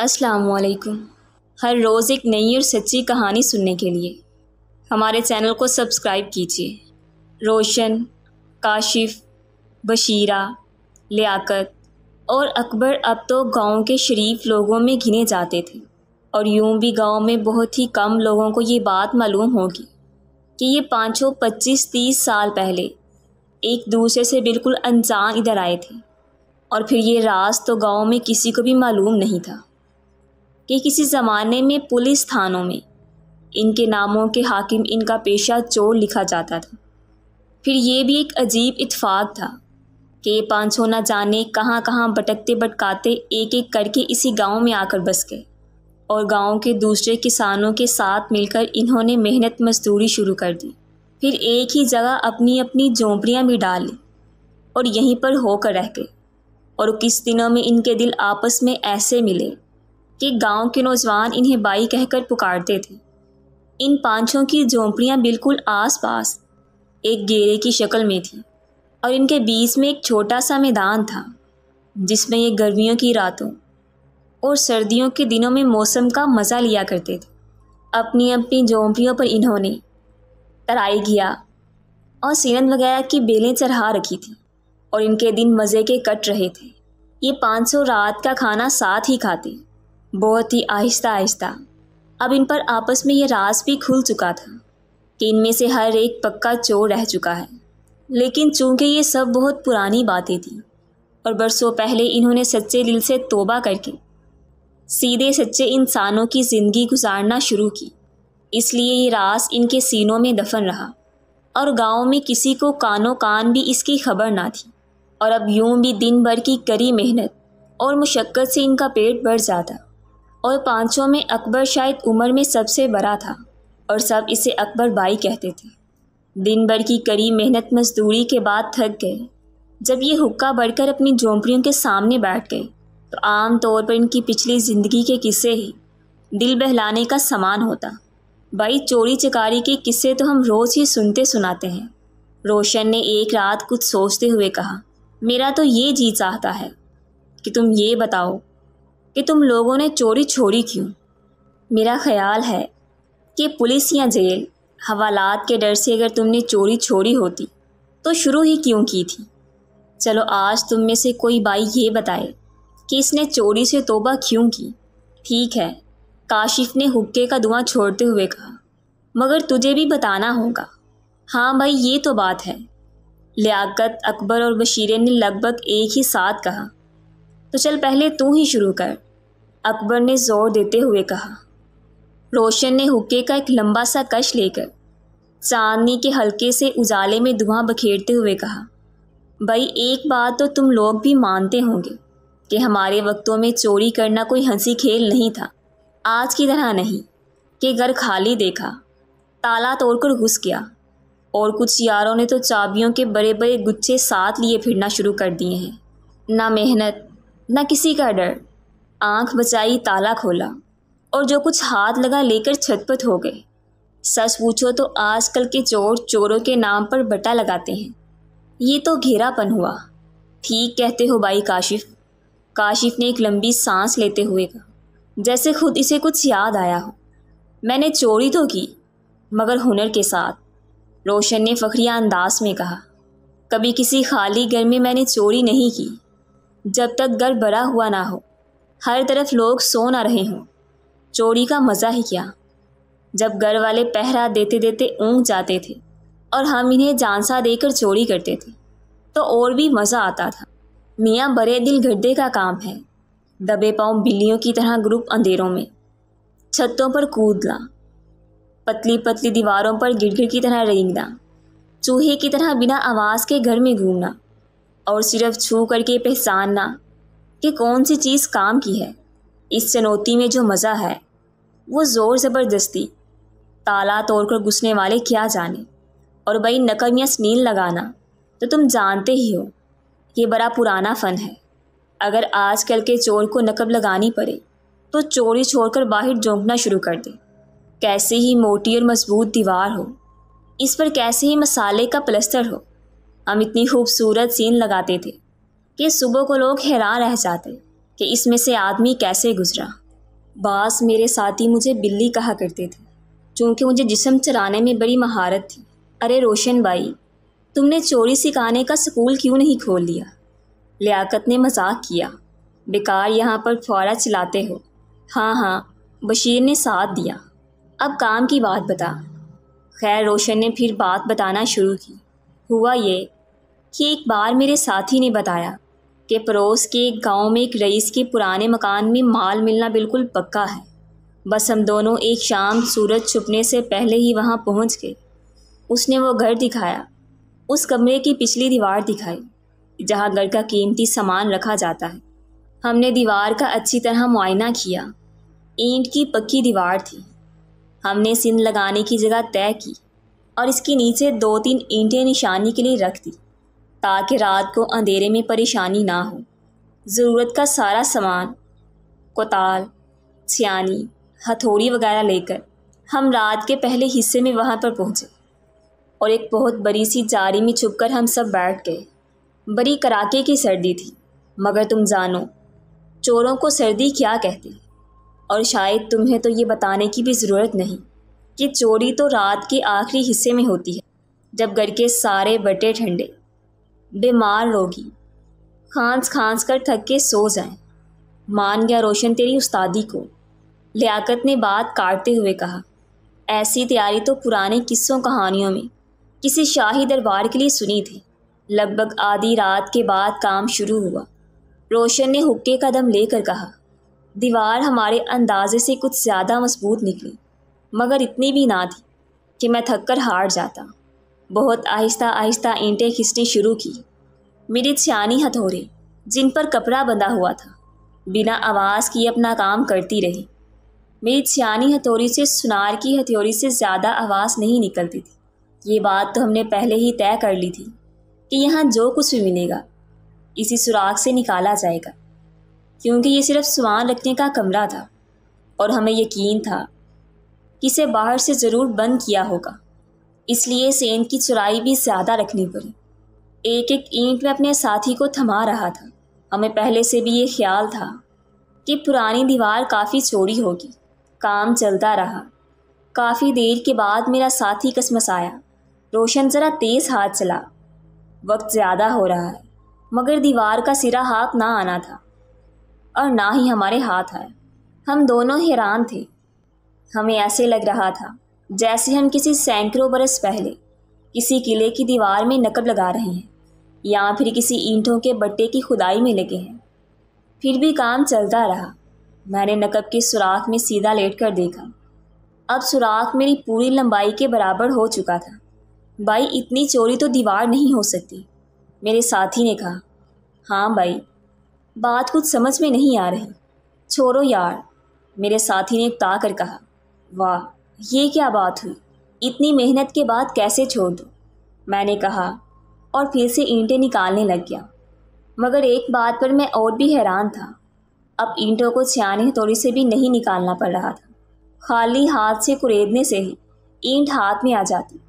अस्सलाम वालेकुम हर रोज़ एक नई और सच्ची कहानी सुनने के लिए हमारे चैनल को सब्सक्राइब कीजिए रोशन काशिफ बशीरा लियाकत और अकबर अब तो गांव के शरीफ लोगों में गिने जाते थे और यूं भी गांव में बहुत ही कम लोगों को ये बात मालूम होगी कि ये पाँचों पच्चीस तीस साल पहले एक दूसरे से बिल्कुल अनजान इधर आए थे और फिर ये राज तो गांव में किसी को भी मालूम नहीं था कि किसी ज़माने में पुलिस थानों में इनके नामों के हाकिम इनका पेशा चोर लिखा जाता था फिर ये भी एक अजीब इतफाक़ था कि ये पाँचों ना जाने कहाँ कहाँ भटकते भटकाते एक एक करके इसी गांव में आकर बस गए और गांव के दूसरे किसानों के साथ मिलकर इन्होंने मेहनत मजदूरी शुरू कर दी फिर एक ही जगह अपनी अपनी झोंपड़ियाँ भी डाल ली और यहीं पर होकर रह गए और किस दिनों में इनके दिल आपस में ऐसे मिले कि गांव के नौजवान इन्हें बाई कहकर पुकारते थे इन पांचों की झोंपड़ियाँ बिल्कुल आस पास एक गेरे की शक्ल में थी और इनके बीच में एक छोटा सा मैदान था जिसमें ये गर्मियों की रातों और सर्दियों के दिनों में मौसम का मज़ा लिया करते थे अपनी अपनी झोंपड़ियों पर इन्होंने तराई किया और सीरन वगैरह की बेलें चढ़ा रखी थी और इनके दिन मज़े के कट रहे थे ये पाँच सौ रात का खाना साथ ही खाते बहुत ही आहिस्ता आहिस्ता अब इन पर आपस में यह राज भी खुल चुका था कि इनमें से हर एक पक्का चोर रह चुका है लेकिन चूंकि ये सब बहुत पुरानी बातें थीं और बरसों पहले इन्होंने सच्चे दिल से तोबा करके सीधे सच्चे इंसानों की ज़िंदगी गुजारना शुरू की इसलिए ये रास इनके सीनों में दफन रहा और गांव में किसी को कानों कान भी इसकी खबर ना थी और अब यूं भी दिन भर की करी मेहनत और मुशक्क़त से इनका पेट बढ़ जाता और पांचों में अकबर शायद उम्र में सबसे बड़ा था और सब इसे अकबर बाई कहते थे दिन भर की कड़ी मेहनत मजदूरी के बाद थक गए जब ये हुक्का बढ़कर अपनी झोंपड़ियों के सामने बैठ गए तो आम तौर पर इनकी पिछली ज़िंदगी के किस्से ही दिल बहलाने का सामान होता भाई चोरी चकारी के किस्से तो हम रोज़ ही सुनते सुनाते हैं रोशन ने एक रात कुछ सोचते हुए कहा मेरा तो ये जी चाहता है कि तुम ये बताओ कि तुम लोगों ने चोरी छोड़ी क्यों मेरा ख्याल है कि पुलिस या जेल हवालात के डर से अगर तुमने चोरी छोड़ी होती तो शुरू ही क्यों की थी चलो आज तुम में से कोई बाई ये बताए कि इसने चोरी से तोबा क्यों की ठीक है काशिफ ने हुक्के का धुआं छोड़ते हुए कहा मगर तुझे भी बताना होगा हाँ भाई ये तो बात है लियाकत अकबर और बशीरे ने लगभग एक ही साथ कहा तो चल पहले तू ही शुरू कर अकबर ने जोर देते हुए कहा रोशन ने हुक्के का एक लंबा सा कश लेकर चांदनी के हल्के से उजाले में धुआं बखेरते हुए कहा भाई एक बात तो तुम लोग भी मानते होंगे कि हमारे वक्तों में चोरी करना कोई हंसी खेल नहीं था आज की तरह नहीं कि घर खाली देखा ताला तोड़कर घुस गया और कुछ यारों ने तो चाबियों के बड़े बड़े गुच्छे साथ लिए फिरना शुरू कर दिए हैं ना मेहनत न किसी का डर आंख बचाई ताला खोला और जो कुछ हाथ लगा लेकर छतपत हो गए सच पूछो तो आजकल के चोर चोरों के नाम पर बटा लगाते हैं ये तो घेरापन हुआ ठीक कहते हो भाई काशिफ काशिफ ने एक लंबी सांस लेते हुए कहा जैसे खुद इसे कुछ याद आया हो मैंने चोरी तो की मगर हुनर के साथ रोशन ने फखरिया अंदाज में कहा कभी किसी खाली घर में मैंने चोरी नहीं की जब तक घर भरा हुआ ना हो हर तरफ लोग सो ना रहे हों चोरी का मज़ा ही क्या जब घर वाले पहरा देते देते ऊँग जाते थे और हम इन्हें जानसा देकर चोरी करते थे तो और भी मज़ा आता था मियाँ बड़े दिल गड्ढे का काम है दबे पाँव बिल्लियों की तरह ग्रुप अंधेरों में छतों पर कूदना पतली पतली दीवारों पर गिड़गिड़ की तरह रेंगना चूहे की तरह बिना आवाज़ के घर में घूमना और सिर्फ छू करके पहचानना कि कौन सी चीज़ काम की है इस चुनौती में जो मज़ा है वो ज़ोर ज़बरदस्ती ताला तोड़कर घुसने वाले क्या जाने और भाई नकम या स्नील लगाना तो तुम जानते ही हो ये बड़ा पुराना फ़न है अगर आजकल के चोर को नकब लगानी पड़े तो चोरी छोड़कर बाहर झोंकना शुरू कर दे कैसे ही मोटी और मजबूत दीवार हो इस पर कैसे ही मसाले का प्लस्तर हो हम इतनी खूबसूरत सीन लगाते थे कि सुबह को लोग हैरान रह जाते कि इसमें से आदमी कैसे गुजरा बास मेरे साथी मुझे बिल्ली कहा करते थे चूँकि मुझे जिसम चलाने में बड़ी महारत थी अरे रोशन भाई तुमने चोरी सिखाने का स्कूल क्यों नहीं खोल लिया लियाकत ने मजाक किया बेकार यहाँ पर फुआरा चलाते हो हाँ हाँ बशीर ने साथ दिया अब काम की बात बता खैर रोशन ने फिर बात बताना शुरू की हुआ ये कि एक बार मेरे साथी ने बताया कि पड़ोस के एक गाँव में एक रईस के पुराने मकान में माल मिलना बिल्कुल पक्का है बस हम दोनों एक शाम सूरज छुपने से पहले ही वहाँ पहुँच गए उसने वो घर दिखाया उस कमरे की पिछली दीवार दिखाई जहाँ घर का कीमती सामान रखा जाता है हमने दीवार का अच्छी तरह मुआयना किया ईंट की पक्की दीवार थी हमने सिंध लगाने की जगह तय की और इसके नीचे दो तीन ईंटें निशानी के लिए रख दी ताकि रात को अंधेरे में परेशानी ना हो ज़रूरत का सारा सामान कोताल सियानी हथौड़ी वगैरह लेकर हम रात के पहले हिस्से में वहाँ पर पहुँचे और एक बहुत बड़ी सी जारी में छुप हम सब बैठ गए बड़ी कड़ाके की सर्दी थी मगर तुम जानो चोरों को सर्दी क्या कहती और शायद तुम्हें तो ये बताने की भी ज़रूरत नहीं कि चोरी तो रात के आखिरी हिस्से में होती है जब घर के सारे बटे ठंडे बीमार रोगी खांस खांस कर थक के सो जाए मान गया रोशन तेरी उस्तादी को लियाकत ने बात काटते हुए कहा ऐसी तैयारी तो पुराने किस्सों कहानियों में किसी शाही दरबार के लिए सुनी थी लगभग आधी रात के बाद काम शुरू हुआ रोशन ने हुक्के का दम लेकर कहा दीवार हमारे अंदाजे से कुछ ज़्यादा मजबूत निकली मगर इतनी भी ना थी कि मैं थककर हार जाता बहुत आहिस्ता आहिस्ता ईंटें खिसनी शुरू की मेरे सियानी हथौड़े जिन पर कपड़ा बंधा हुआ था बिना आवाज़ की अपना काम करती रही मेरी सियानी हथौड़ी से सुनार की हथौरी से ज़्यादा आवाज़ नहीं निकलती थी ये बात तो हमने पहले ही तय कर ली थी कि यहाँ जो कुछ भी मिलेगा इसी सुराख से निकाला जाएगा क्योंकि ये सिर्फ सामान रखने का कमरा था और हमें यकीन था कि इसे बाहर से ज़रूर बंद किया होगा इसलिए सेन की चुराई भी ज़्यादा रखनी पड़ी एक एक ईंट में अपने साथी को थमा रहा था हमें पहले से भी ये ख्याल था कि पुरानी दीवार काफ़ी चोरी होगी काम चलता रहा काफ़ी देर के बाद मेरा साथी कसमसाया रोशन ज़रा तेज़ हाथ चला वक्त ज़्यादा हो रहा है मगर दीवार का सिरा हाथ ना आना था और ना ही हमारे हाथ आए हम दोनों हैरान थे हमें ऐसे लग रहा था जैसे हम किसी सैकड़ों बरस पहले किसी किले की दीवार में नकब लगा रहे हैं या फिर किसी ईंटों के बट्टे की खुदाई में लगे हैं फिर भी काम चलता रहा मैंने नकब के सुराख में सीधा लेट कर देखा अब सुराख मेरी पूरी लंबाई के बराबर हो चुका था भाई इतनी चोरी तो दीवार नहीं हो सकती मेरे साथी ने कहा हाँ भाई बात कुछ समझ में नहीं आ रही छोड़ो यार मेरे साथी ने उकता कर कहा वाह ये क्या बात हुई इतनी मेहनत के बाद कैसे छोड़ दूँ मैंने कहा और फिर से ईंटें निकालने लग गया मगर एक बात पर मैं और भी हैरान था अब ईंटों को छियाने हथौड़ी से भी नहीं निकालना पड़ रहा था खाली हाथ से कुरेदने से ही ईंट हाथ में आ जाती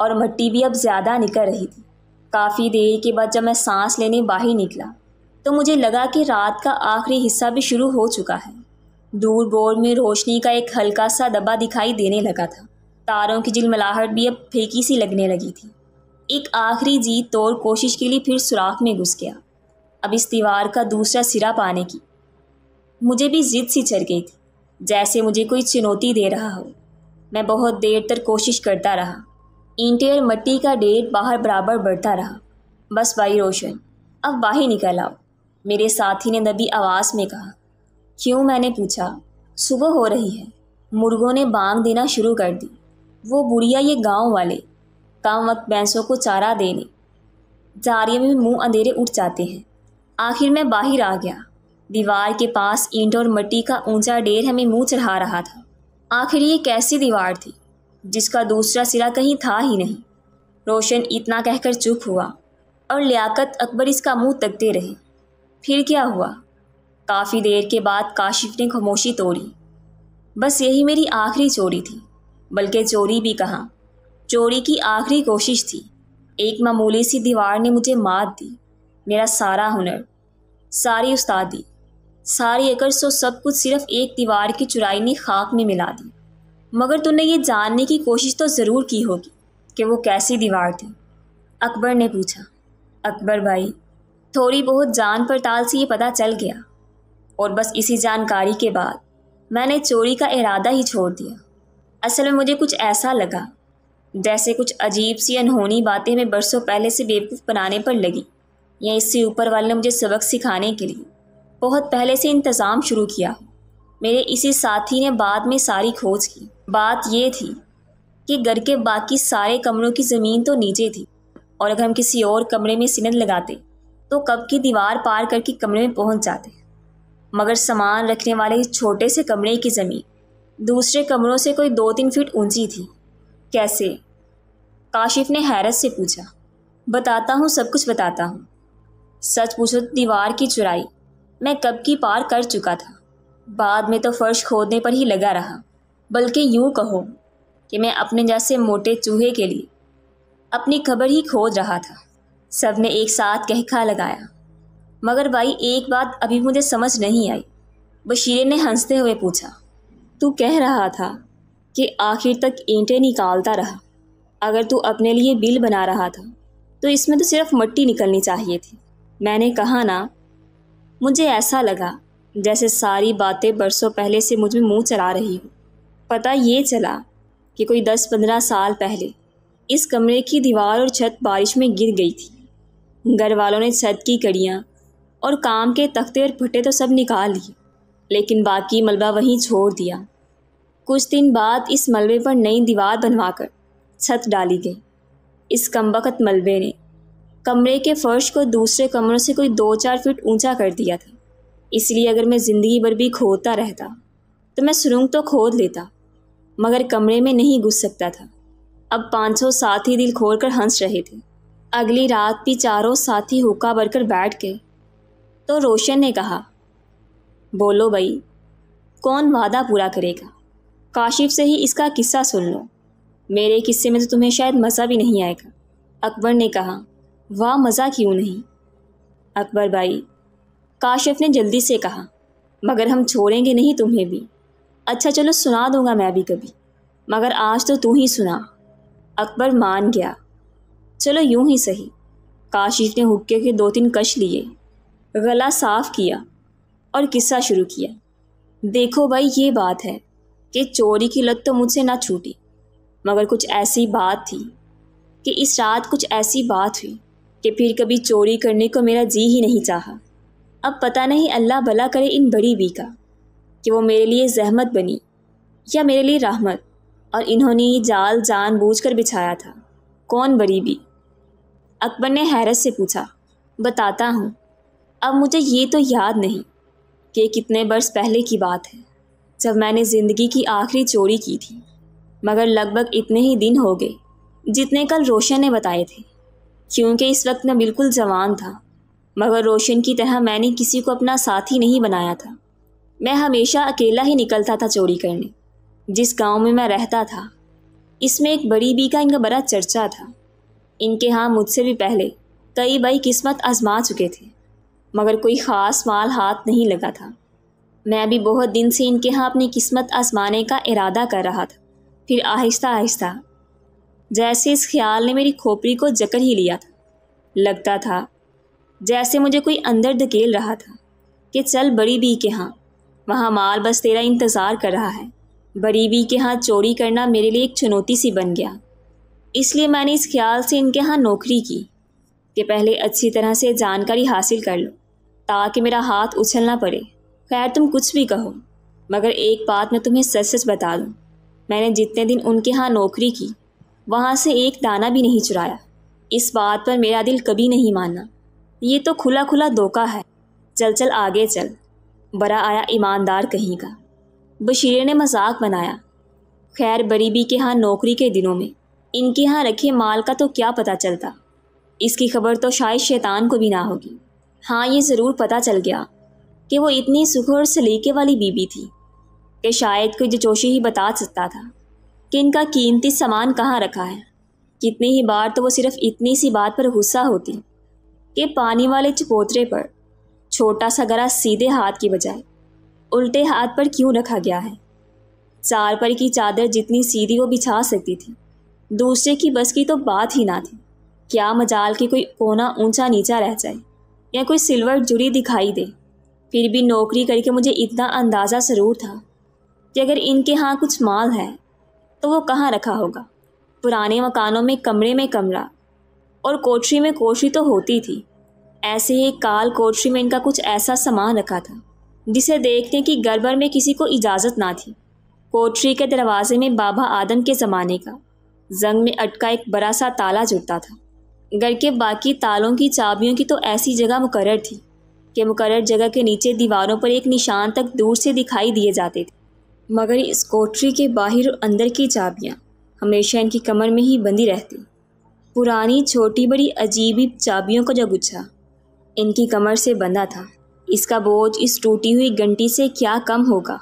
और मट्टी भी अब ज़्यादा निकल रही थी काफ़ी देर के बाद जब मैं सांस लेने बाहर निकला तो मुझे लगा कि रात का आखिरी हिस्सा भी शुरू हो चुका है दूर बोर्ड में रोशनी का एक हल्का सा दबा दिखाई देने लगा था तारों की जिलमलाहट भी अब फेंकी सी लगने लगी थी एक आखिरी जीत तोड़ कोशिश के लिए फिर सुराख में घुस गया अब इस दीवार का दूसरा सिरा पाने की मुझे भी जिद सी चढ़ गई थी जैसे मुझे कोई चुनौती दे रहा हो मैं बहुत देर तक कोशिश करता रहा ईंटे और मट्टी का डेट बाहर बराबर बढ़ता रहा बस भाई रोशन अब बाहर निकल आओ मेरे साथी ने दबी आवाज़ में कहा क्यों मैंने पूछा सुबह हो रही है मुर्गों ने बांग देना शुरू कर दी वो बुढ़िया ये गांव वाले काम वक्त भैंसों को चारा देने जारिये में मुंह अंधेरे उठ जाते हैं आखिर मैं बाहर आ गया दीवार के पास ईंट और मट्टी का ऊंचा डेर हमें मुंह चढ़ा रहा था आखिर ये कैसी दीवार थी जिसका दूसरा सिरा कहीं था ही नहीं रोशन इतना कहकर चुप हुआ और लियाकत अकबर इसका मुंह तकते रहे फिर क्या हुआ काफ़ी देर के बाद काशिफ ने खामोशी तोड़ी बस यही मेरी आखिरी चोरी थी बल्कि चोरी भी कहा चोरी की आखिरी कोशिश थी एक मामूली सी दीवार ने मुझे मात दी मेरा सारा हुनर सारी उस्तादी सारी अकड़ सो सब कुछ सिर्फ एक दीवार की चुराई ने खाक में मिला दी मगर तूने ये जानने की कोशिश तो ज़रूर की होगी कि वो कैसी दीवार थी अकबर ने पूछा अकबर भाई थोड़ी बहुत जान पड़ताल से ये पता चल गया और बस इसी जानकारी के बाद मैंने चोरी का इरादा ही छोड़ दिया असल में मुझे कुछ ऐसा लगा जैसे कुछ अजीब सी अनहोनी बातें हमें बरसों पहले से बेवकूफ़ बनाने पर लगी या इससे ऊपर वाले ने मुझे सबक सिखाने के लिए बहुत पहले से इंतज़ाम शुरू किया मेरे इसी साथी ने बाद में सारी खोज की बात ये थी कि घर के बाकी सारे कमरों की ज़मीन तो नीचे थी और अगर हम किसी और कमरे में सिनत लगाते तो कब की दीवार पार करके कमरे में पहुंच जाते मगर सामान रखने वाले छोटे से कमरे की ज़मीन दूसरे कमरों से कोई दो तीन फीट ऊंची थी कैसे काशिफ ने हैरत से पूछा बताता हूँ सब कुछ बताता हूँ सच पूछो दीवार की चुराई मैं कब की पार कर चुका था बाद में तो फर्श खोदने पर ही लगा रहा बल्कि यूँ कहो कि मैं अपने जैसे मोटे चूहे के लिए अपनी खबर ही खोज रहा था सब ने एक साथ कहखा लगाया मगर भाई एक बात अभी मुझे समझ नहीं आई बशीरे ने हंसते हुए पूछा तू कह रहा था कि आखिर तक ईंटें निकालता रहा अगर तू अपने लिए बिल बना रहा था तो इसमें तो सिर्फ मट्टी निकलनी चाहिए थी मैंने कहा ना मुझे ऐसा लगा जैसे सारी बातें बरसों पहले से मुझ में मुँह चला रही हूँ पता ये चला कि कोई दस पंद्रह साल पहले इस कमरे की दीवार और छत बारिश में गिर गई थी घर वालों ने छत की कड़ियाँ और काम के तख्ते और भुट्टे तो सब निकाल लिए लेकिन बाकी मलबा वहीं छोड़ दिया कुछ दिन बाद इस मलबे पर नई दीवार बनवाकर छत डाली गई इस कमबकत मलबे ने कमरे के फर्श को दूसरे कमरों से कोई दो चार फीट ऊंचा कर दिया था इसलिए अगर मैं ज़िंदगी भर भी खोदता रहता तो मैं सुरंग तो खोद लेता मगर कमरे में नहीं घुस सकता था अब पाँच सौ साथी दिल खोल कर हंस रहे थे अगली रात भी चारों साथी हुक्का भरकर बैठ गए तो रोशन ने कहा बोलो भाई कौन वादा पूरा करेगा काशिफ से ही इसका किस्सा सुन लो मेरे किस्से में तो तुम्हें शायद मज़ा भी नहीं आएगा अकबर ने कहा वाह मज़ा क्यों नहीं अकबर भाई काशिफ ने जल्दी से कहा मगर हम छोड़ेंगे नहीं तुम्हें भी अच्छा चलो सुना दूंगा मैं भी कभी मगर आज तो तू ही सुना अकबर मान गया चलो यूं ही सही काशिफ ने हुक्के के दो तीन कश लिए गला साफ किया और किस्सा शुरू किया देखो भाई ये बात है कि चोरी की लत तो मुझसे ना छूटी मगर कुछ ऐसी बात थी कि इस रात कुछ ऐसी बात हुई कि फिर कभी चोरी करने को मेरा जी ही नहीं चाहा अब पता नहीं अल्लाह भला करे इन बड़ी बी का कि वो मेरे लिए जहमत बनी या मेरे लिए रहमत और इन्होंने ये जाल कर बिछाया था कौन बड़ी बी अकबर ने हैरत से पूछा बताता हूँ अब मुझे ये तो याद नहीं कि कितने बरस पहले की बात है जब मैंने ज़िंदगी की आखिरी चोरी की थी मगर लगभग इतने ही दिन हो गए जितने कल रोशन ने बताए थे क्योंकि इस वक्त मैं बिल्कुल जवान था मगर रोशन की तरह मैंने किसी को अपना साथी नहीं बनाया था मैं हमेशा अकेला ही निकलता था चोरी करने जिस गांव में मैं रहता था इसमें एक बड़ी बी का इनका बड़ा चर्चा था इनके यहाँ मुझसे भी पहले कई बाई किस्मत आजमा चुके थे मगर कोई ख़ास माल हाथ नहीं लगा था मैं भी बहुत दिन से इनके यहाँ अपनी किस्मत आजमाने का इरादा कर रहा था फिर आहिस्ता आहिस्ता जैसे इस ख्याल ने मेरी खोपड़ी को जकड़ ही लिया था लगता था जैसे मुझे कोई अंदर धकेल रहा था कि चल बड़ी बी के यहाँ वहाँ माल बस तेरा इंतज़ार कर रहा है बड़ी बी के यहाँ चोरी करना मेरे लिए एक चुनौती सी बन गया इसलिए मैंने इस ख्याल से इनके यहाँ नौकरी की कि पहले अच्छी तरह से जानकारी हासिल कर लो ताकि मेरा हाथ उछलना पड़े खैर तुम कुछ भी कहो मगर एक बात मैं तुम्हें सच सच बता दूँ मैंने जितने दिन उनके यहाँ नौकरी की वहाँ से एक दाना भी नहीं चुराया इस बात पर मेरा दिल कभी नहीं माना ये तो खुला खुला धोखा है चल चल आगे चल बड़ा आया ईमानदार कहीं का बशीरे ने मजाक बनाया खैर बरीबी के यहाँ नौकरी के दिनों में इनके यहाँ रखे माल का तो क्या पता चलता इसकी खबर तो शायद शैतान को भी ना होगी हाँ ये ज़रूर पता चल गया कि वो इतनी सुख और सलीके वाली बीबी थी कि शायद कोई जोशी ही बता सकता था कि इनका कीमती सामान कहाँ रखा है कितनी ही बार तो वो सिर्फ इतनी सी बात पर गुस्सा होती कि पानी वाले चपोतरे पर छोटा सा गरा सीधे हाथ की बजाय उल्टे हाथ पर क्यों रखा गया है चार पर की चादर जितनी सीधी वो बिछा सकती थी दूसरे की बस की तो बात ही ना थी क्या मजाल की कोई कोना ऊंचा नीचा रह जाए या कोई सिल्वर जुड़ी दिखाई दे फिर भी नौकरी करके मुझे इतना अंदाज़ा ज़रूर था कि अगर इनके यहाँ कुछ माल है तो वो कहाँ रखा होगा पुराने मकानों में कमरे में कमरा और कोठरी में कोठरी तो होती थी ऐसे ही काल कोठरी में इनका कुछ ऐसा सामान रखा था जिसे देखने की गड़बड़ में किसी को इजाज़त ना थी कोठरी के दरवाजे में बाबा आदम के ज़माने का जंग में अटका एक बड़ा सा ताला जुड़ता था घर के बाकी तालों की चाबियों की तो ऐसी जगह मुकर थी कि मुकर जगह के नीचे दीवारों पर एक निशान तक दूर से दिखाई दिए जाते थे मगर इस कोठरी के बाहर और अंदर की चाबियाँ हमेशा इनकी कमर में ही बंदी रहती पुरानी छोटी बड़ी अजीब चाबियों का जो गुच्छा इनकी कमर से बंधा था इसका बोझ इस टूटी हुई घंटी से क्या कम होगा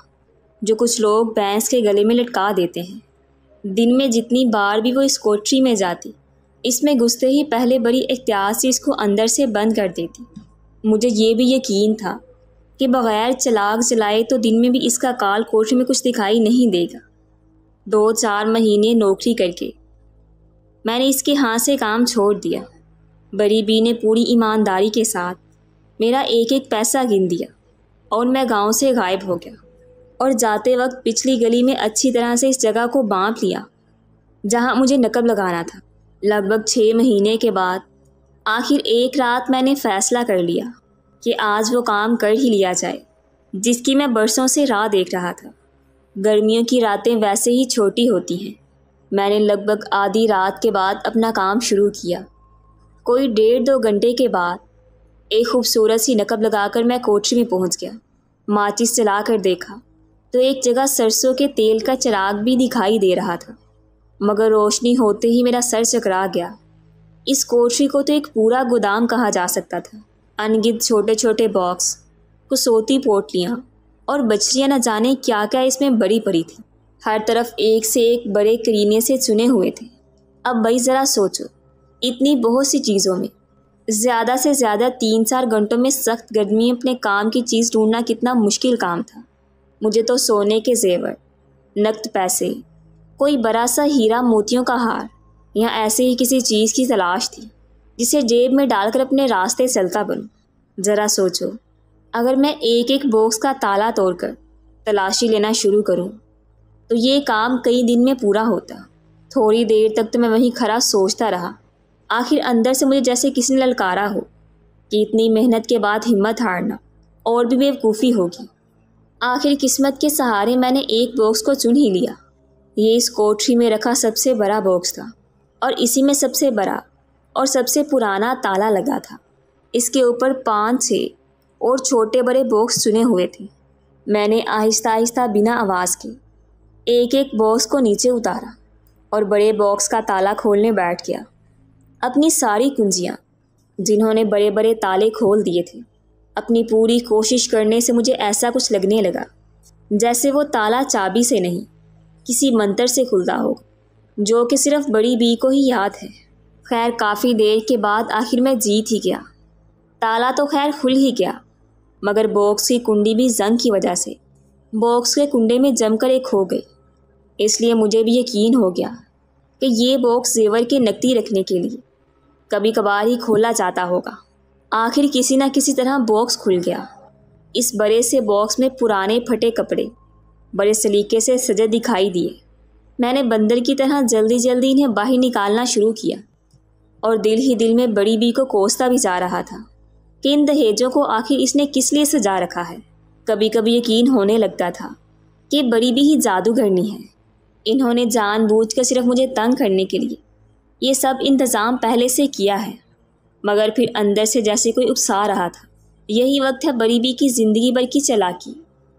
जो कुछ लोग भैंस के गले में लटका देते हैं दिन में जितनी बार भी वो इस कोठरी में जाती इसमें घुसते ही पहले बड़ी एहतियात से इसको अंदर से बंद कर देती मुझे ये भी यकीन था कि बग़ैर चलाक चलाए तो दिन में भी इसका काल कोठ में कुछ दिखाई नहीं देगा दो चार महीने नौकरी करके मैंने इसके हाथ से काम छोड़ दिया बड़ी बी ने पूरी ईमानदारी के साथ मेरा एक एक पैसा गिन दिया और मैं गांव से गायब हो गया और जाते वक्त पिछली गली में अच्छी तरह से इस जगह को बांप लिया जहां मुझे नकब लगाना था लगभग छः महीने के बाद आखिर एक रात मैंने फ़ैसला कर लिया कि आज वो काम कर ही लिया जाए जिसकी मैं बरसों से राह देख रहा था गर्मियों की रातें वैसे ही छोटी होती हैं मैंने लगभग आधी रात के बाद अपना काम शुरू किया कोई डेढ़ दो घंटे के बाद एक खूबसूरत सी नकब लगाकर मैं कोठरी में पहुंच गया माचिस चला कर देखा तो एक जगह सरसों के तेल का चिराग भी दिखाई दे रहा था मगर रोशनी होते ही मेरा सर चकरा गया इस कोठरी को तो एक पूरा गोदाम कहा जा सकता था अनगिनत छोटे छोटे बॉक्स कुसोती पोटलियाँ और बछरियाँ न जाने क्या क्या इसमें बड़ी पड़ी थी हर तरफ एक से एक बड़े करीने से चुने हुए थे अब भाई ज़रा सोचो इतनी बहुत सी चीज़ों में ज़्यादा से ज़्यादा तीन चार घंटों में सख्त गर्मी में अपने काम की चीज़ ढूंढना कितना मुश्किल काम था मुझे तो सोने के जेवर नकद पैसे कोई बड़ा सा हीरा मोतियों का हार या ऐसे ही किसी चीज़ की तलाश थी जिसे जेब में डालकर अपने रास्ते चलता बनूँ ज़रा सोचो अगर मैं एक एक बॉक्स का ताला तोड़कर तलाशी लेना शुरू करूँ तो ये काम कई दिन में पूरा होता थोड़ी देर तक तो मैं वहीं खरा सोचता रहा आखिर अंदर से मुझे जैसे किसी ने ललकारा हो कि इतनी मेहनत के बाद हिम्मत हारना और भी बेवकूफ़ी होगी आखिर किस्मत के सहारे मैंने एक बॉक्स को चुन ही लिया ये इस कोठरी में रखा सबसे बड़ा बॉक्स था और इसी में सबसे बड़ा और सबसे पुराना ताला लगा था इसके ऊपर पाँच छः और छोटे बड़े बॉक्स चुने हुए थे मैंने आहिस्ता आहिस्ता बिना आवाज़ के एक एक बॉक्स को नीचे उतारा और बड़े बॉक्स का ताला खोलने बैठ गया अपनी सारी कुंजियाँ जिन्होंने बड़े बड़े ताले खोल दिए थे अपनी पूरी कोशिश करने से मुझे ऐसा कुछ लगने लगा जैसे वो ताला चाबी से नहीं किसी मंत्र से खुलता हो जो कि सिर्फ बड़ी बी को ही याद है खैर काफ़ी देर के बाद आखिर मैं जीत ही गया ताला तो खैर खुल ही गया मगर बॉक्स की कुंडी भी जंग की वजह से बॉक्स के कुंडे में जमकर एक हो गई इसलिए मुझे भी यकीन हो गया कि ये बॉक्स जेवर के नकदी रखने के लिए कभी कभार ही खोला जाता होगा आखिर किसी न किसी तरह बॉक्स खुल गया इस बड़े से बॉक्स में पुराने फटे कपड़े बड़े सलीके से सजे दिखाई दिए मैंने बंदर की तरह जल्दी जल्दी इन्हें बाहर निकालना शुरू किया और दिल ही दिल में बड़ी बी को कोसता भी जा रहा था कि इन दहेजों को आखिर इसने किस लिए सजा रखा है कभी कभी यकीन होने लगता था कि बड़ी बी ही जादूगरनी है इन्होंने कर सिर्फ मुझे तंग करने के लिए ये सब इंतज़ाम पहले से किया है मगर फिर अंदर से जैसे कोई उपसा रहा था यही वक्त है बी की ज़िंदगी भर की चलाकी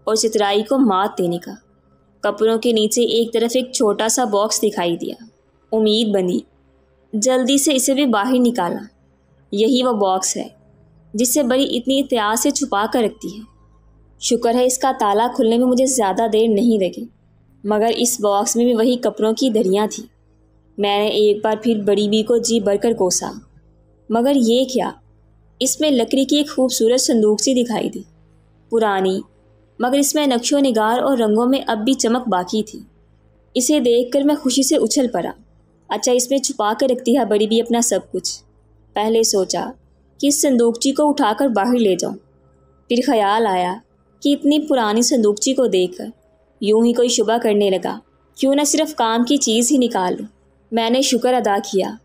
और चित्राई को मात देने का कपड़ों के नीचे एक तरफ एक छोटा सा बॉक्स दिखाई दिया उम्मीद बनी जल्दी से इसे भी बाहर निकाला यही वह बॉक्स है जिसे बड़ी इतनी इतिहास से छुपा कर रखती है शुक्र है इसका ताला खुलने में मुझे ज़्यादा देर नहीं लगी मगर इस बॉक्स में भी वही कपड़ों की दरियाँ थी मैंने एक बार फिर बड़ी बी को जी भरकर कोसा मगर ये क्या इसमें लकड़ी की एक खूबसूरत संदूक सी दिखाई दी पुरानी मगर इसमें नक्शो नगार और रंगों में अब भी चमक बाकी थी इसे देखकर मैं खुशी से उछल पड़ा अच्छा इसमें छुपा कर रखती है बड़ी भी अपना सब कुछ पहले सोचा कि इस संदूकची को उठाकर बाहर ले जाऊं। फिर ख्याल आया कि इतनी पुरानी संदूकची को कर यूं ही कोई शुबा करने लगा क्यों न सिर्फ काम की चीज़ ही निकाल लूँ मैंने शुक्र अदा किया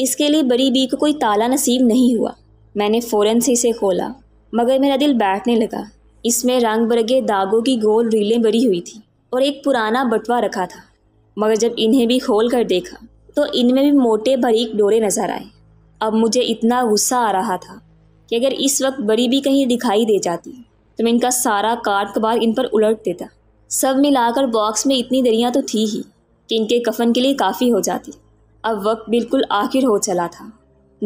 इसके लिए बड़ी बी को कोई ताला नसीब नहीं हुआ मैंने फ़ौरन से इसे खोला मगर मेरा दिल बैठने लगा इसमें रंग बिरंगे दागों की गोल रीलें भरी हुई थी और एक पुराना बटवा रखा था मगर जब इन्हें भी खोल कर देखा तो इनमें भी मोटे भरीक डोरे नज़र आए अब मुझे इतना गुस्सा आ रहा था कि अगर इस वक्त बड़ी भी कहीं दिखाई दे जाती तो मैं इनका सारा काट कबार इन पर उलट देता सब मिलाकर बॉक्स में इतनी दरियाँ तो थी ही कि इनके कफन के लिए काफ़ी हो जाती अब वक्त बिल्कुल आखिर हो चला था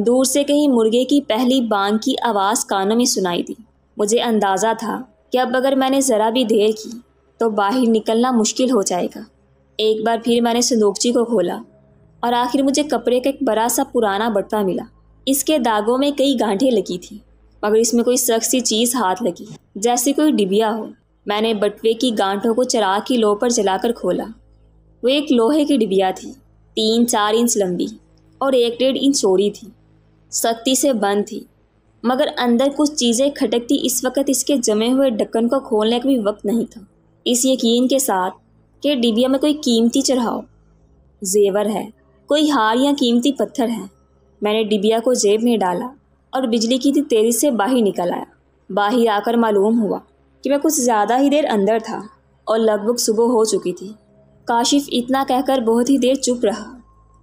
दूर से कहीं मुर्गे की पहली बांग की आवाज़ कानों में सुनाई दी मुझे अंदाज़ा था कि अब अगर मैंने ज़रा भी देर की तो बाहर निकलना मुश्किल हो जाएगा एक बार फिर मैंने संदोकची को खोला और आखिर मुझे कपड़े का एक बड़ा सा पुराना बट्टा मिला इसके दागों में कई गांठें लगी थी मगर इसमें कोई सख्त सी चीज़ हाथ लगी जैसे कोई डिबिया हो मैंने बटवे की गांठों को चराग की लो पर जलाकर खोला वो एक लोहे की डिबिया थी तीन चार इंच लंबी और एक डेढ़ इंच चौड़ी थी सख्ती से बंद थी मगर अंदर कुछ चीज़ें खटकती इस वक्त इसके जमे हुए ढक्कन को खोलने का भी वक्त नहीं था इस यकीन के साथ कि डिबिया में कोई कीमती चढ़ाओ जेवर है कोई हार या कीमती पत्थर है मैंने डिबिया को जेब में डाला और बिजली की तेज़ी से बाहर निकल आया बाहर आकर मालूम हुआ कि मैं कुछ ज़्यादा ही देर अंदर था और लगभग सुबह हो चुकी थी काशिफ इतना कहकर बहुत ही देर चुप रहा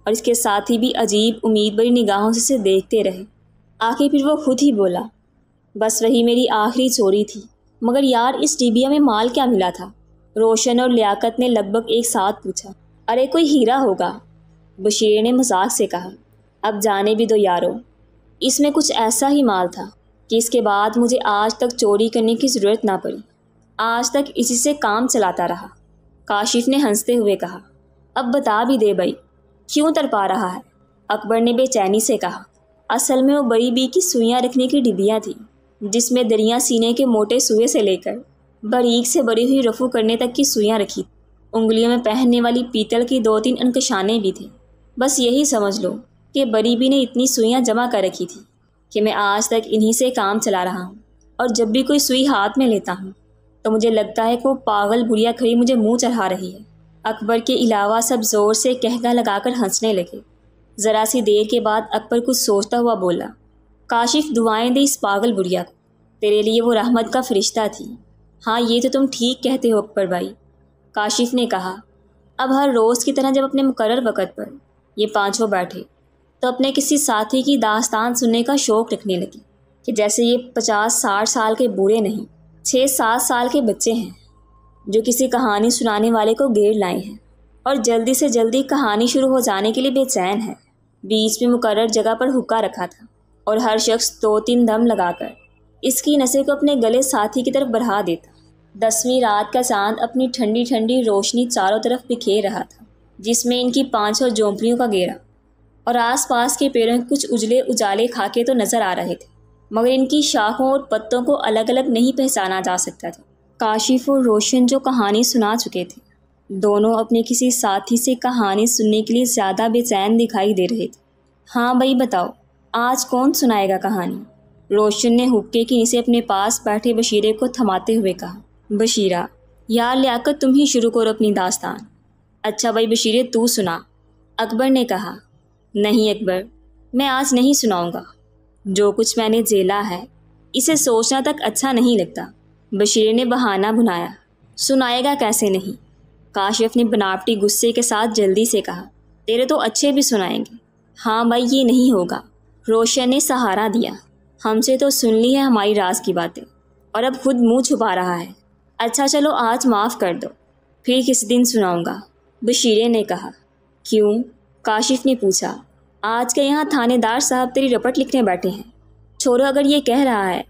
और इसके साथ ही भी अजीब उम्मीद भरी निगाहों से देखते रहे आखिर फिर वो खुद ही बोला बस वही मेरी आखिरी चोरी थी मगर यार इस डिबिया में माल क्या मिला था रोशन और लियाकत ने लगभग एक साथ पूछा अरे कोई हीरा होगा बशीर ने मजाक से कहा अब जाने भी दो यारो इसमें कुछ ऐसा ही माल था कि इसके बाद मुझे आज तक चोरी करने की ज़रूरत ना पड़ी आज तक इसी से काम चलाता रहा काशिफ ने हंसते हुए कहा अब बता भी दे भाई क्यों तर पा रहा है अकबर ने बेचैनी से कहा असल में वो बड़ी बी की सुइयाँ रखने की डिबिया थी जिसमें दरिया सीने के मोटे सुए से लेकर बारीक से बड़ी हुई रफू करने तक की सुइयाँ रखी उंगलियों में पहनने वाली पीतल की दो तीन अनकशाने भी थे बस यही समझ लो कि बरीबी ने इतनी सुइयाँ जमा कर रखी थी कि मैं आज तक इन्हीं से काम चला रहा हूँ और जब भी कोई सुई हाथ में लेता हूँ तो मुझे लगता है कि वो पागल बुढ़िया खड़ी मुझे मुंह चढ़ा रही है अकबर के अलावा सब ज़ोर से कहका लगाकर हंसने लगे ज़रा सी देर के बाद अकबर कुछ सोचता हुआ बोला काशिफ दुआएं दे इस पागल बुढ़िया को तेरे लिए वो रहमत का फरिश्ता थी हाँ ये तो तुम ठीक कहते हो अकबर भाई काशिफ ने कहा अब हर रोज़ की तरह जब अपने मुकर वक़्त पर ये पाँचों बैठे तो अपने किसी साथी की दास्तान सुनने का शौक़ रखने लगी कि जैसे ये पचास साठ साल के बूढ़े नहीं छः सात साल के बच्चे हैं जो किसी कहानी सुनाने वाले को घेर लाए हैं और जल्दी से जल्दी कहानी शुरू हो जाने के लिए बेचैन है में मुकर जगह पर हुक्का रखा था और हर शख्स दो तीन दम लगाकर इसकी नशे को अपने गले साथी की तरफ बढ़ा देता दसवीं रात का चांद अपनी ठंडी ठंडी रोशनी चारों तरफ बिखेर रहा था जिसमें इनकी पाँच और झोंपड़ियों का घेरा और आसपास के पेड़ों के कुछ उजले उजाले खाके तो नज़र आ रहे थे मगर इनकी शाखों और पत्तों को अलग अलग नहीं पहचाना जा सकता था काशिफ और रोशन जो कहानी सुना चुके थे दोनों अपने किसी साथी से कहानी सुनने के लिए ज़्यादा बेचैन दिखाई दे रहे थे हाँ भाई बताओ आज कौन सुनाएगा कहानी रोशन ने हुक्के की नीचे अपने पास बैठे बशीरे को थमाते हुए कहा बशीरा यार लियाकत तुम ही शुरू करो अपनी दास्तान अच्छा भाई बशीरे तू सुना अकबर ने कहा नहीं अकबर मैं आज नहीं सुनाऊंगा जो कुछ मैंने झेला है इसे सोचना तक अच्छा नहीं लगता बशीरे ने बहाना भुनाया सुनाएगा कैसे नहीं काशिफ ने बनावटी गुस्से के साथ जल्दी से कहा तेरे तो अच्छे भी सुनाएंगे हाँ भाई ये नहीं होगा रोशन ने सहारा दिया हमसे तो सुन ली है हमारी राज की बातें और अब खुद मुंह छुपा रहा है अच्छा चलो आज माफ़ कर दो फिर किस दिन सुनाऊंगा बशीरे ने कहा क्यों काशिफ ने पूछा आज के यहाँ थानेदार साहब तेरी रपट लिखने बैठे हैं छोरो अगर ये कह रहा है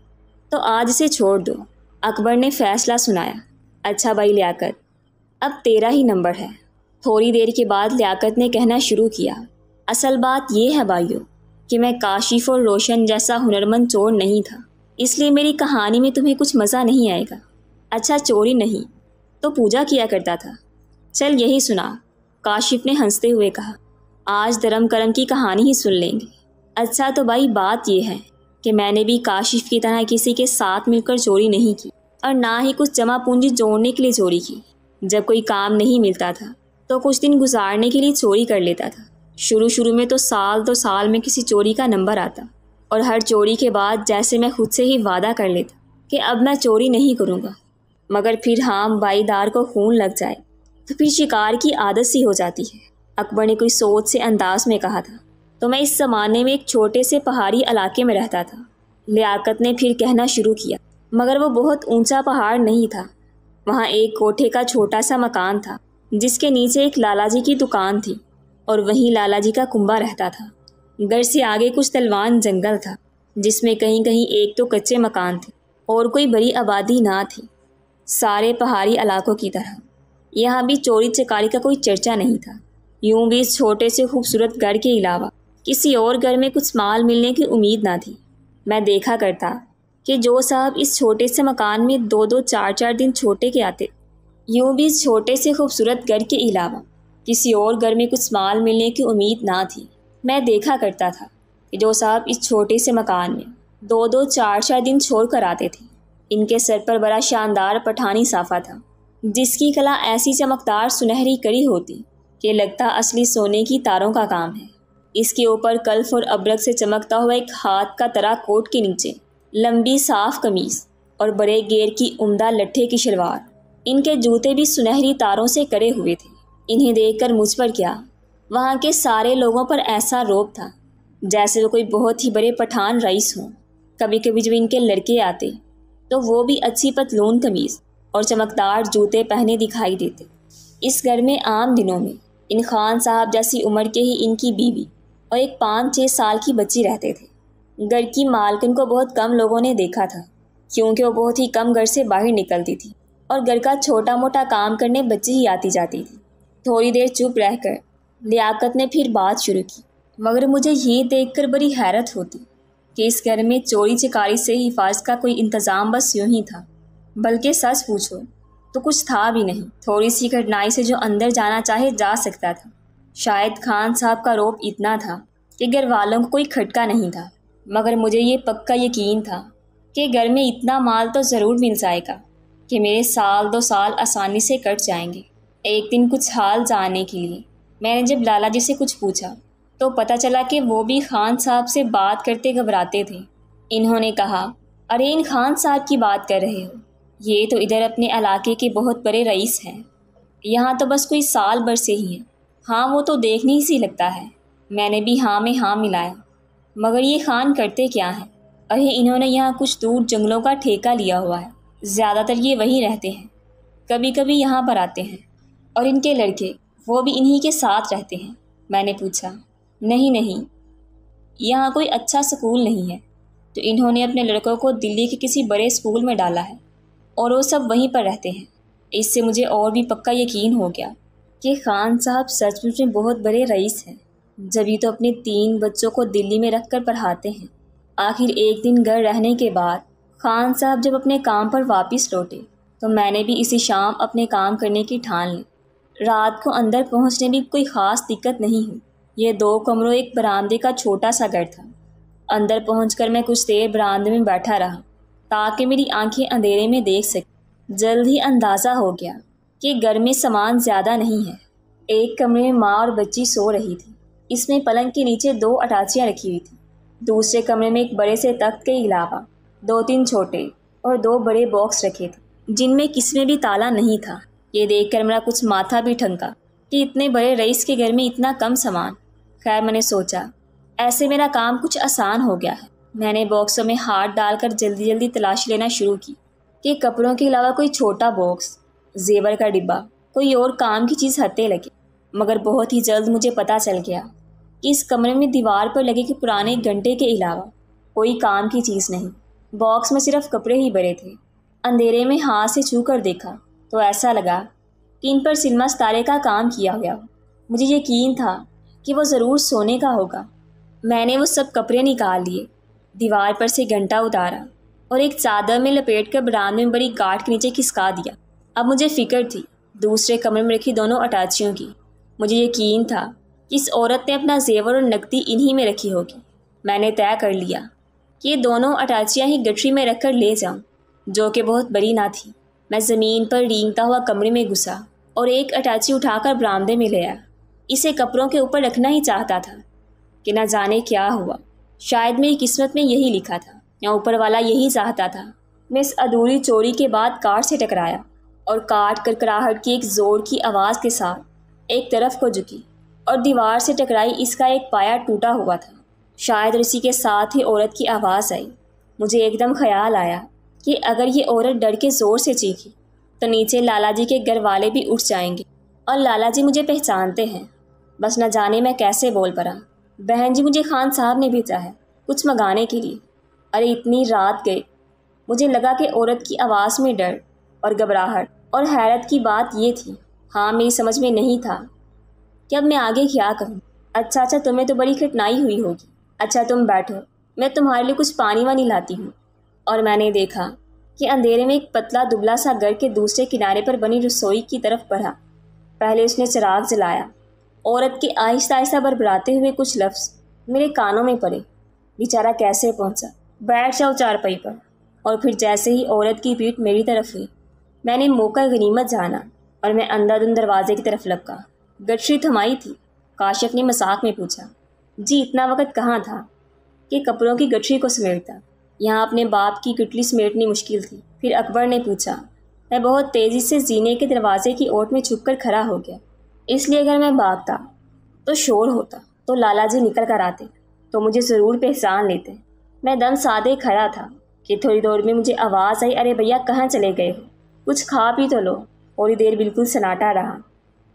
तो आज इसे छोड़ दो अकबर ने फैसला सुनाया अच्छा भाई लियाकत अब तेरा ही नंबर है थोड़ी देर के बाद लियाकत ने कहना शुरू किया असल बात यह है भाइयों कि मैं काशिफ और रोशन जैसा हुनरमंद चोर नहीं था इसलिए मेरी कहानी में तुम्हें कुछ मज़ा नहीं आएगा अच्छा चोरी नहीं तो पूजा किया करता था चल यही सुना काशिफ ने हंसते हुए कहा आज धर्म करम की कहानी ही सुन लेंगे अच्छा तो भाई बात यह है कि मैंने भी काशिफ की तरह किसी के साथ मिलकर चोरी नहीं की और ना ही कुछ जमा पूंजी जोड़ने के लिए चोरी की जब कोई काम नहीं मिलता था तो कुछ दिन गुजारने के लिए चोरी कर लेता था शुरू शुरू में तो साल दो साल में किसी चोरी का नंबर आता और हर चोरी के बाद जैसे मैं खुद से ही वादा कर लेता कि अब मैं चोरी नहीं करूँगा मगर फिर हाँ बाईदार को खून लग जाए तो फिर शिकार की आदत सी हो जाती है अकबर ने कोई सोच से अंदाज में कहा था तो मैं इस ज़माने में एक छोटे से पहाड़ी इलाके में रहता था लियाकत ने फिर कहना शुरू किया मगर वो बहुत ऊंचा पहाड़ नहीं था वहाँ एक कोठे का छोटा सा मकान था जिसके नीचे एक लाला जी की दुकान थी और वहीं लाला जी का कुंबा रहता था घर से आगे कुछ तलवान जंगल था जिसमें कहीं कहीं एक तो कच्चे मकान थे और कोई बड़ी आबादी ना थी सारे पहाड़ी इलाकों की तरह यहाँ भी चोरी चकारी का कोई चर्चा नहीं था यूं भी इस छोटे से खूबसूरत घर के अलावा किसी और घर में कुछ माल मिलने की उम्मीद ना थी मैं देखा करता कि जो साहब इस छोटे से मकान में दो दो चार चार दिन छोटे के आते यूं भी इस छोटे से खूबसूरत घर के अलावा किसी और घर में कुछ माल मिलने की उम्मीद ना थी मैं देखा करता था कि जो साहब इस छोटे से मकान में दो दो चार चार दिन छोड़ कर आते थे इनके सर पर बड़ा शानदार पठानी साफा था जिसकी कला ऐसी चमकदार सुनहरी कड़ी होती कि लगता असली सोने की तारों का काम है इसके ऊपर कल्फ और अबरक से चमकता हुआ एक हाथ का तरा कोट के नीचे लंबी साफ कमीज़ और बड़े गेर की उम्दा लट्ठे की शलवार इनके जूते भी सुनहरी तारों से करे हुए थे इन्हें देखकर मुझ पर क्या वहाँ के सारे लोगों पर ऐसा रोब था जैसे वो कोई बहुत ही बड़े पठान रईस हों कभी कभी जब इनके लड़के आते तो वो भी अच्छी पतलून कमीज़ और चमकदार जूते पहने दिखाई देते इस घर में आम दिनों में इन खान साहब जैसी उम्र के ही इनकी बीवी और एक पाँच छः साल की बच्ची रहते थे घर की मालकिन को बहुत कम लोगों ने देखा था क्योंकि वो बहुत ही कम घर से बाहर निकलती थी और घर का छोटा मोटा काम करने बच्ची ही आती जाती थी थोड़ी देर चुप रहकर लियाकत ने फिर बात शुरू की मगर मुझे ये देखकर बड़ी हैरत होती कि इस घर में चोरी चिकारी से हिफाजत का कोई इंतज़ाम बस यूं ही था बल्कि सच पूछो तो कुछ था भी नहीं थोड़ी सी कठिनाई से जो अंदर जाना चाहे जा सकता था शायद खान साहब का रोप इतना था कि घर वालों को कोई खटका नहीं था मगर मुझे ये पक्का यकीन था कि घर में इतना माल तो ज़रूर मिल जाएगा कि मेरे साल दो साल आसानी से कट जाएंगे एक दिन कुछ हाल जाने के लिए मैंने जब लाला जी से कुछ पूछा तो पता चला कि वो भी खान साहब से बात करते घबराते थे इन्होंने कहा अरे इन खान साहब की बात कर रहे हो ये तो इधर अपने इलाके के बहुत बड़े रईस हैं यहाँ तो बस कोई साल भर से ही है हाँ वो तो देखने ही सी लगता है मैंने भी हाँ में हाँ मिलाया मगर ये खान करते क्या हैं अरे इन्होंने यहाँ कुछ दूर जंगलों का ठेका लिया हुआ है ज़्यादातर ये वहीं रहते हैं कभी कभी यहाँ पर आते हैं और इनके लड़के वो भी इन्हीं के साथ रहते हैं मैंने पूछा नहीं नहीं यहाँ कोई अच्छा स्कूल नहीं है तो इन्होंने अपने लड़कों को दिल्ली के किसी बड़े स्कूल में डाला है और वो सब वहीं पर रहते हैं इससे मुझे और भी पक्का यकीन हो गया कि खान साहब सचमुच में बहुत बड़े रईस हैं जबी तो अपने तीन बच्चों को दिल्ली में रख कर पढ़ाते हैं आखिर एक दिन घर रहने के बाद खान साहब जब अपने काम पर वापस लौटे तो मैंने भी इसी शाम अपने काम करने की ठान ली रात को अंदर पहुंचने में कोई ख़ास दिक्कत नहीं हुई यह दो कमरों एक बरामदे का छोटा सा घर था अंदर पहुंचकर मैं कुछ देर बरामदे में बैठा रहा ताकि मेरी आंखें अंधेरे में देख सकें जल्द ही अंदाज़ा हो गया कि घर में सामान ज़्यादा नहीं है एक कमरे में माँ और बच्ची सो रही थी इसमें पलंग के नीचे दो अटाचियाँ रखी हुई थी दूसरे कमरे में एक बड़े से तख्त के अलावा दो तीन छोटे और दो बड़े बॉक्स रखे थे जिनमें किसमें भी ताला नहीं था ये देखकर मेरा कुछ माथा भी ठंका कि इतने बड़े रईस के घर में इतना कम सामान खैर मैंने सोचा ऐसे मेरा काम कुछ आसान हो गया है मैंने बॉक्सों में हाथ डालकर जल्दी जल्दी तलाश लेना शुरू की कि कपड़ों के अलावा कोई छोटा बॉक्स जेवर का डिब्बा कोई और काम की चीज़ हते लगे मगर बहुत ही जल्द मुझे पता चल गया कि इस कमरे में दीवार पर लगे कि पुराने घंटे के अलावा कोई काम की चीज़ नहीं बॉक्स में सिर्फ कपड़े ही भरे थे अंधेरे में हाथ से छू कर देखा तो ऐसा लगा कि इन पर सिनेमा सितारे का काम किया गया मुझे यकीन था कि वो ज़रूर सोने का होगा मैंने वो सब कपड़े निकाल लिए दीवार पर से घंटा उतारा और एक चादर में लपेट कर बरामदे में बड़ी गाठ के नीचे खिसका दिया अब मुझे फ़िक्र थी दूसरे कमरे में रखी दोनों अटाचियों की मुझे यकीन था कि इस औरत ने अपना जेवर और नकदी इन्हीं में रखी होगी मैंने तय कर लिया कि ये दोनों अटाचियाँ ही गठरी में रख कर ले जाऊँ जो कि बहुत बड़ी ना थी मैं ज़मीन पर रींगता हुआ कमरे में घुसा और एक अटाची उठाकर बरामदे में ले आया इसे कपड़ों के ऊपर रखना ही चाहता था कि ना जाने क्या हुआ शायद मेरी किस्मत में यही लिखा था या ऊपर वाला यही चाहता था मैं इस अधूरी चोरी के बाद कार से टकराया और काट कर कराहट की एक ज़ोर की आवाज़ के साथ एक तरफ को झुकी और दीवार से टकराई इसका एक पाया टूटा हुआ था शायद उसी के साथ ही औरत की आवाज़ आई मुझे एकदम ख्याल आया कि अगर ये औरत डर के ज़ोर से चीखी तो नीचे लाला जी के घर वाले भी उठ जाएंगे और लाला जी मुझे पहचानते हैं बस न जाने मैं कैसे बोल पड़ा बहन जी मुझे खान साहब ने भेजा है कुछ मंगाने के लिए अरे इतनी रात गई मुझे लगा कि औरत की आवाज़ में डर और घबराहट और हैरत की बात ये थी हाँ मेरी समझ में नहीं था कि अब मैं आगे क्या कहूँ अच्छा अच्छा तुम्हें तो बड़ी कठिनाई हुई होगी अच्छा तुम बैठो मैं तुम्हारे लिए कुछ पानी वानी लाती हूँ और मैंने देखा कि अंधेरे में एक पतला दुबला सा घर के दूसरे किनारे पर बनी रसोई की तरफ बढ़ा पहले उसने चिराग जलाया औरत के आहिस्ता आहिस्ता बरबराते हुए कुछ लफ्ज़ मेरे कानों में पड़े बेचारा कैसे पहुंचा? बैठ जाओ चारपाई पर और फिर जैसे ही औरत की पीठ मेरी तरफ हुई मैंने मौका गनीमत जाना और मैं अंदर दरवाजे की तरफ लपका गठरी थमाई थी काशिफ ने मसाक में पूछा जी इतना वक्त कहाँ था कि कपड़ों की गठरी को समेटता यहाँ अपने बाप की गुटली समेटनी मुश्किल थी फिर अकबर ने पूछा मैं बहुत तेज़ी से जीने के दरवाजे की ओट में छुप कर खड़ा हो गया इसलिए अगर मैं भागता तो शोर होता तो लाला जी निकल कर आते तो मुझे ज़रूर पहचान लेते मैं दम सादे खड़ा था कि थोड़ी देर में मुझे आवाज़ आई अरे भैया कहाँ चले गए हो कुछ खा पी तो लो थोड़ी देर बिल्कुल सन्नाटा रहा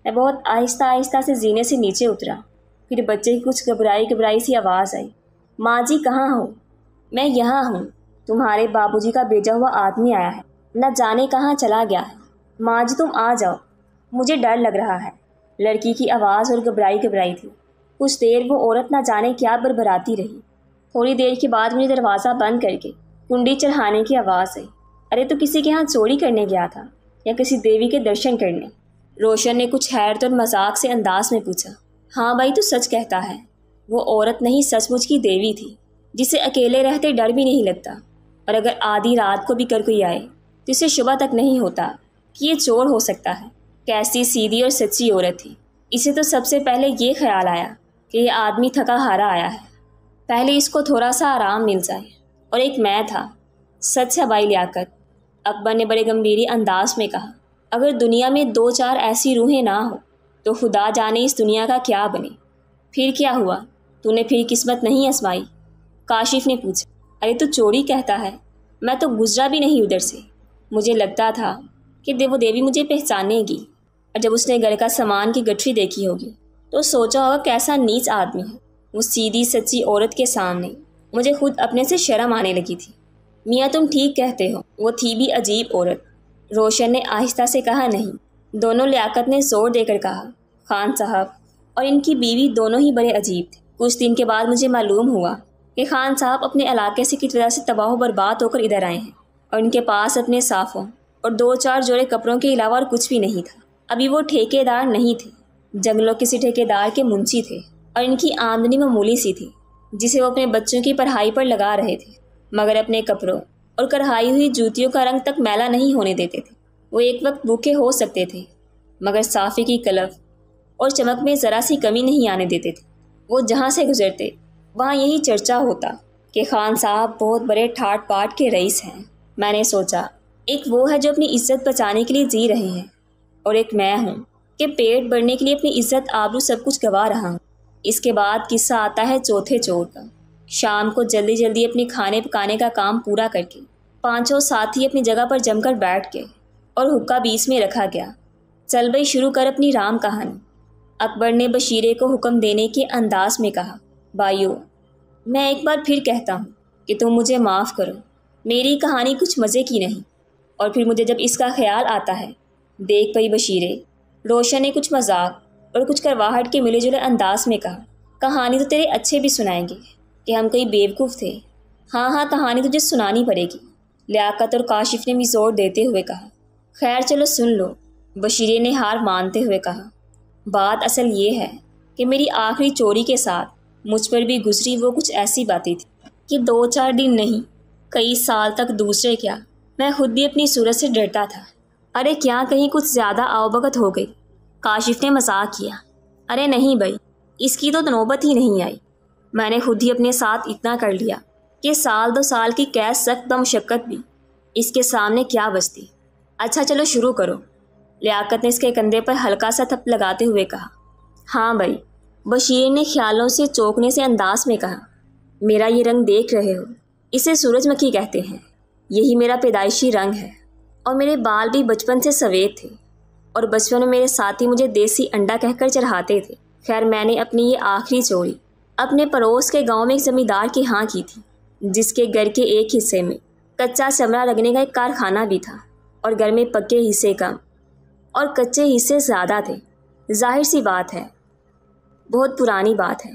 मैं बहुत आहिस्ता आहिस्ता से जीने से नीचे उतरा फिर बच्चे की कुछ घबराई घबराई सी आवाज़ आई माँ जी कहाँ हो मैं यहाँ हूँ तुम्हारे बाबूजी का भेजा हुआ आदमी आया है न जाने कहाँ चला गया है माँ जी तुम आ जाओ मुझे डर लग रहा है लड़की की आवाज़ और घबराई घबराई थी कुछ देर वो औरत ना जाने क्या बरबराती रही थोड़ी देर के बाद मुझे दरवाज़ा बंद करके कुंडी चढ़ाने की आवाज़ आई अरे तो किसी के यहाँ चोरी करने गया था या किसी देवी के दर्शन करने रोशन ने कुछ हैरत और मजाक से अंदाज में पूछा हाँ भाई तो सच कहता है वो औरत नहीं सचमुच की देवी थी जिसे अकेले रहते डर भी नहीं लगता और अगर आधी रात को भी कर कोई आए तो इसे शुभ तक नहीं होता कि ये चोर हो सकता है कैसी सीधी और सच्ची औरत थी इसे तो सबसे पहले ये ख्याल आया कि यह आदमी थका हारा आया है पहले इसको थोड़ा सा आराम मिल जाए और एक मैं था सच है भाई लियाकत अकबर ने बड़े गंभीरी अंदाज में कहा अगर दुनिया में दो चार ऐसी रूहें ना हो तो खुदा जाने इस दुनिया का क्या बने फिर क्या हुआ तूने फिर किस्मत नहीं आसमाई काशिफ ने पूछा अरे तो चोरी कहता है मैं तो गुजरा भी नहीं उधर से मुझे लगता था कि देवो देवी मुझे पहचानेगी और जब उसने घर का सामान की गठरी देखी होगी तो सोचा होगा कैसा नीच आदमी है वो सीधी सच्ची औरत के सामने मुझे खुद अपने से शर्म आने लगी थी मियाँ तुम ठीक कहते हो वो थी भी अजीब औरत रोशन ने आहिस्ता से कहा नहीं दोनों लियाकत ने जोर देकर कहा खान साहब और इनकी बीवी दोनों ही बड़े अजीब थे कुछ दिन के बाद मुझे मालूम हुआ कि खान साहब अपने इलाके से किस वजह से तबाह बर्बाद होकर इधर आए हैं और इनके पास अपने साफ़ों और दो चार जोड़े कपड़ों के अलावा और कुछ भी नहीं था अभी वो ठेकेदार नहीं थे जंगलों किसी ठेकेदार के मुंशी थे और इनकी आमदनी मामूली सी थी जिसे वो अपने बच्चों की पढ़ाई पर लगा रहे थे मगर अपने कपड़ों और कढ़ाई हुई जूतियों का रंग तक मैला नहीं होने देते थे वो एक वक्त भूखे हो सकते थे मगर साफ़ी की कलफ और चमक में ज़रा सी कमी नहीं आने देते थे वो जहाँ से गुजरते वहाँ यही चर्चा होता कि खान साहब बहुत बड़े ठाट पाट के रईस हैं मैंने सोचा एक वो है जो अपनी इज्जत बचाने के लिए जी रहे हैं और एक मैं हूँ कि पेट भरने के लिए अपनी इज्जत आबरू सब कुछ गवा रहा हूँ इसके बाद किस्सा आता है चौथे चोर का शाम को जल्दी जल्दी अपने खाने पकाने का काम पूरा करके पांचों साथी अपनी जगह पर जमकर बैठ गए और हुक्का बीच में रखा गया चल भाई शुरू कर अपनी राम कहानी अकबर ने बशीरे को हुक्म देने के अंदाज में कहा भाइयों मैं एक बार फिर कहता हूँ कि तुम मुझे माफ़ करो मेरी कहानी कुछ मज़े की नहीं और फिर मुझे जब इसका ख्याल आता है देख पाई बशीरे रोशन ने कुछ मजाक और कुछ करवाहट के मिले जुले अंदाज में कहा कहानी तो तेरे अच्छे भी सुनाएंगे कि हम कई बेवकूफ़ थे हाँ हाँ कहानी तुझे सुनानी पड़ेगी लियाकत और काशिफ ने भी जोर देते हुए कहा खैर चलो सुन लो बशीरे ने हार मानते हुए कहा बात असल ये है कि मेरी आखिरी चोरी के साथ मुझ पर भी गुजरी वो कुछ ऐसी बातें थी कि दो चार दिन नहीं कई साल तक दूसरे क्या मैं खुद भी अपनी सूरत से डरता था अरे क्या कहीं कुछ ज़्यादा आवभगत हो गई काशिफ ने मजाक किया अरे नहीं भाई इसकी तो नौबत ही नहीं आई मैंने खुद ही अपने साथ इतना कर लिया कि साल दो साल की कैद सख्त व मुशक्क़त भी इसके सामने क्या बचती अच्छा चलो शुरू करो लियाकत ने इसके कंधे पर हल्का सा थप लगाते हुए कहा हाँ भाई बशीर ने ख्यालों से चौंकने से अंदाज में कहा मेरा ये रंग देख रहे हो इसे सूरजमुखी कहते हैं यही मेरा पैदाइशी रंग है और मेरे बाल भी बचपन से सवेद थे और बचपन में मेरे साथी मुझे देसी अंडा कहकर चढ़ाते थे खैर मैंने अपनी ये आखिरी चोरी अपने पड़ोस के गांव में एक ज़मींदार के हाँ की थी जिसके घर के एक हिस्से में कच्चा चमड़ा लगने का एक कारखाना भी था और घर में पक्के हिस्से कम और कच्चे हिस्से ज़्यादा थे जाहिर सी बात है बहुत पुरानी बात है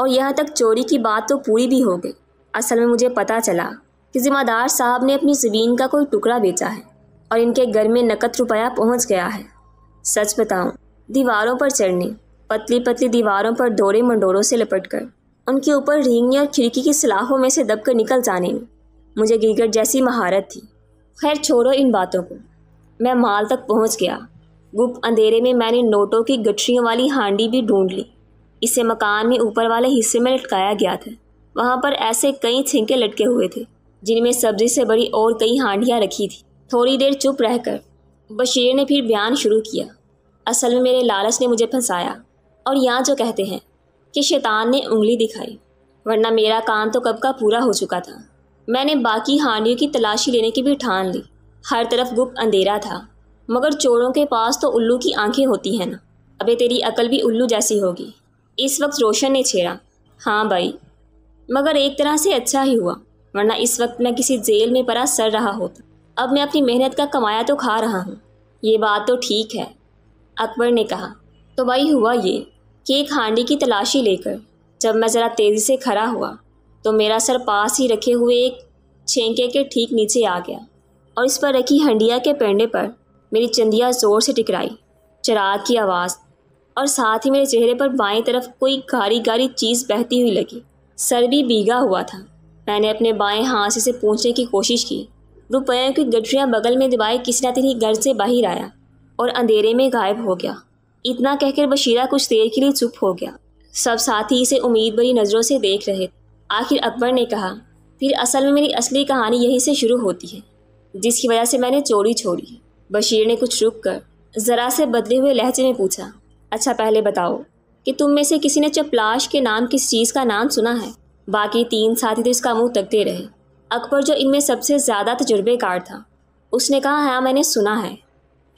और यहाँ तक चोरी की बात तो पूरी भी हो गई असल में मुझे पता चला कि जिम्मेदार साहब ने अपनी ज़मीन का कोई टुकड़ा बेचा है और इनके घर में नकद रुपया पहुँच गया है सच बताऊँ दीवारों पर चढ़ने पतली पतली दीवारों पर दौड़े मंडोरों से लपट कर उनके ऊपर रींगने और खिड़की की सलाखों में से दबकर निकल जाने में मुझे गिरगट जैसी महारत थी खैर छोड़ो इन बातों को मैं माल तक पहुंच गया गुप्त अंधेरे में मैंने नोटों की गठरियों वाली हांडी भी ढूंढ ली इसे मकान में ऊपर वाले हिस्से में लटकाया गया था वहाँ पर ऐसे कई छिंके लटके हुए थे जिनमें सब्जी से बड़ी और कई हांडियाँ रखी थी थोड़ी देर चुप रहकर बशीर ने फिर बयान शुरू किया असल में मेरे लालच ने मुझे फंसाया और यहाँ जो कहते हैं कि शैतान ने उंगली दिखाई वरना मेरा काम तो कब का पूरा हो चुका था मैंने बाकी हांडियों की तलाशी लेने की भी ठान ली हर तरफ गुप्त अंधेरा था मगर चोरों के पास तो उल्लू की आंखें होती हैं ना अबे तेरी अकल भी उल्लू जैसी होगी इस वक्त रोशन ने छेड़ा हाँ भाई मगर एक तरह से अच्छा ही हुआ वरना इस वक्त मैं किसी जेल में परा सर रहा होता अब मैं अपनी मेहनत का कमाया तो खा रहा हूँ ये बात तो ठीक है अकबर ने कहा तो भाई हुआ ये कि एक हांडी की तलाशी लेकर जब मैं ज़रा तेज़ी से खड़ा हुआ तो मेरा सर पास ही रखे हुए एक छेंके के ठीक नीचे आ गया और इस पर रखी हंडिया के पेंडे पर मेरी चंदिया ज़ोर से टिकराई चराग की आवाज़ और साथ ही मेरे चेहरे पर बाएं तरफ कोई गारी गारी चीज़ बहती हुई लगी सर भी बीगा हुआ था मैंने अपने बाएं हाथ से पूछने की कोशिश की रुपयों की गठरियाँ बगल में दबाए किसी तेरी किसी घर से बाहर आया और अंधेरे में गायब हो गया इतना कहकर बशीरा कुछ देर के लिए चुप हो गया सब साथी इसे उम्मीद भरी नज़रों से देख रहे आखिर अकबर ने कहा फिर असल में मेरी असली कहानी यहीं से शुरू होती है जिसकी वजह से मैंने चोरी छोड़ी बशीर ने कुछ रुक कर ज़रा से बदले हुए लहजे में पूछा अच्छा पहले बताओ कि तुम में से किसी ने चपलाश के नाम किस चीज़ का नाम सुना है बाकी तीन साथी तो इसका मुंह तकते रहे अकबर जो इनमें सबसे ज़्यादा तजुर्बेकार था उसने कहा हाँ मैंने सुना है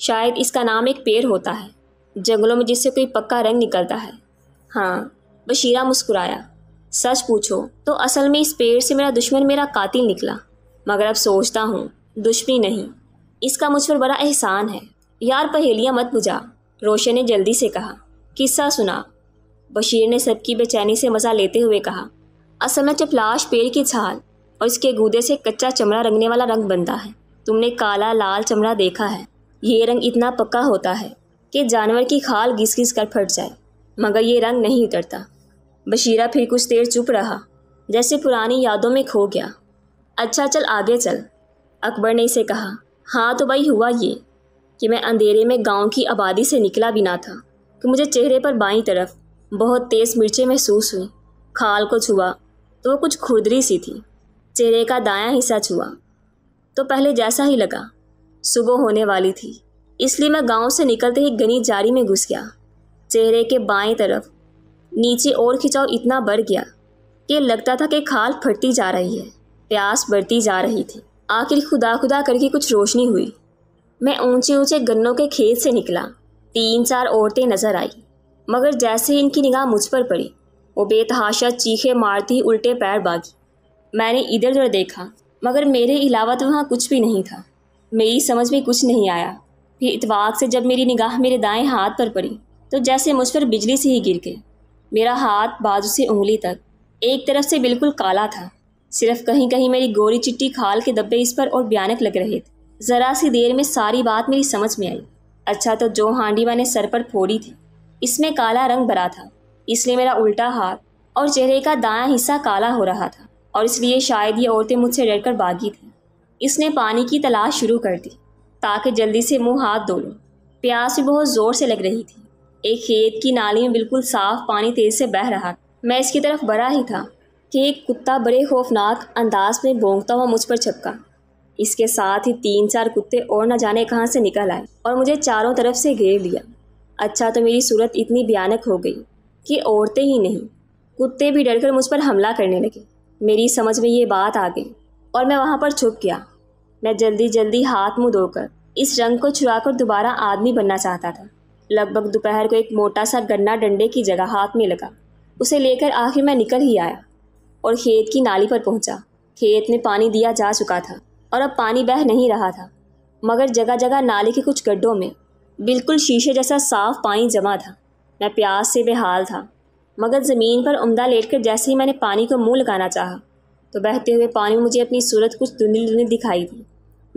शायद इसका नाम एक पेड़ होता है जंगलों में जिससे कोई पक्का रंग निकलता है हाँ बशीरा मुस्कुराया सच पूछो तो असल में इस पेड़ से मेरा दुश्मन मेरा कातिल निकला मगर अब सोचता हूँ दुश्मनी नहीं इसका मुझ पर बड़ा एहसान है यार पहेलियाँ मत बुझा रोशन ने जल्दी से कहा किस्सा सुना बशीर ने सबकी बेचैनी से मज़ा लेते हुए कहा असल में चपलाश पेड़ की छाल और इसके गूदे से कच्चा चमड़ा रंगने वाला रंग बनता है तुमने काला लाल चमड़ा देखा है ये रंग इतना पक्का होता है कि जानवर की खाल घिस घिस कर फट जाए मगर ये रंग नहीं उतरता बशीरा फिर कुछ देर चुप रहा जैसे पुरानी यादों में खो गया अच्छा चल आगे चल अकबर ने इसे कहा हाँ तो भाई हुआ ये कि मैं अंधेरे में गांव की आबादी से निकला भी ना था कि मुझे चेहरे पर बाईं तरफ बहुत तेज़ मिर्चें महसूस हुई खाल को छुआ तो वो कुछ खुरदरी सी थी चेहरे का दायां हिस्सा छुआ तो पहले जैसा ही लगा सुबह होने वाली थी इसलिए मैं गांव से निकलते ही घनी जारी में घुस गया चेहरे के बाएं तरफ नीचे और खिंचाव इतना बढ़ गया कि लगता था कि खाल फटती जा रही है प्यास बढ़ती जा रही थी आखिर खुदा खुदा करके कुछ रोशनी हुई मैं ऊंचे ऊंचे गन्नों के खेत से निकला तीन चार औरतें नजर आई मगर जैसे ही इनकी निगाह मुझ पर पड़ी वो बेतहाशा चीखे मारती उल्टे पैर भागी मैंने इधर उधर देखा मगर मेरे अलावा तो वहाँ कुछ भी नहीं था मेरी समझ में कुछ नहीं आया फिर इतवाक से जब मेरी निगाह मेरे दाएं हाथ पर पड़ी तो जैसे मुझ पर बिजली से ही गिर गई मेरा हाथ बाजू से उंगली तक एक तरफ से बिल्कुल काला था सिर्फ कहीं कहीं मेरी गोरी चिट्टी खाल के डब्बे इस पर और भयानक लग रहे थे ज़रा सी देर में सारी बात मेरी समझ में आई अच्छा तो जो हांडी मैंने सर पर फोड़ी थी इसमें काला रंग भरा था इसलिए मेरा उल्टा हाथ और चेहरे का दाया हिस्सा काला हो रहा था और इसलिए शायद ये औरतें मुझसे डरकर भागी थी इसने पानी की तलाश शुरू कर दी ताकि जल्दी से मुंह हाथ धो लूँ प्यास भी बहुत ज़ोर से लग रही थी एक खेत की नाली में बिल्कुल साफ पानी तेज़ से बह रहा मैं इसकी तरफ बड़ा ही था कि एक कुत्ता बड़े खौफनाक अंदाज में भोंगता हुआ मुझ पर छपका इसके साथ ही तीन चार कुत्ते और न जाने कहाँ से निकल आए और मुझे चारों तरफ से घेर लिया अच्छा तो मेरी सूरत इतनी भयानक हो गई कि औरतें ही नहीं कुत्ते भी डरकर मुझ पर हमला करने लगे मेरी समझ में ये बात आ गई और मैं वहाँ पर छुप गया मैं जल्दी जल्दी हाथ मुँह धोकर इस रंग को कर दोबारा आदमी बनना चाहता था लगभग दोपहर को एक मोटा सा गन्ना डंडे की जगह हाथ में लगा उसे लेकर आखिर मैं निकल ही आया और खेत की नाली पर पहुंचा। खेत में पानी दिया जा चुका था और अब पानी बह नहीं रहा था मगर जगह जगह नाले के कुछ गड्ढों में बिल्कुल शीशे जैसा साफ पानी जमा था मैं प्यास से बेहाल था मगर ज़मीन पर लेट लेटकर जैसे ही मैंने पानी को मुँह लगाना चाहा तो बहते हुए पानी में मुझे अपनी सूरत कुछ धुंधली धुंधली दिखाई दी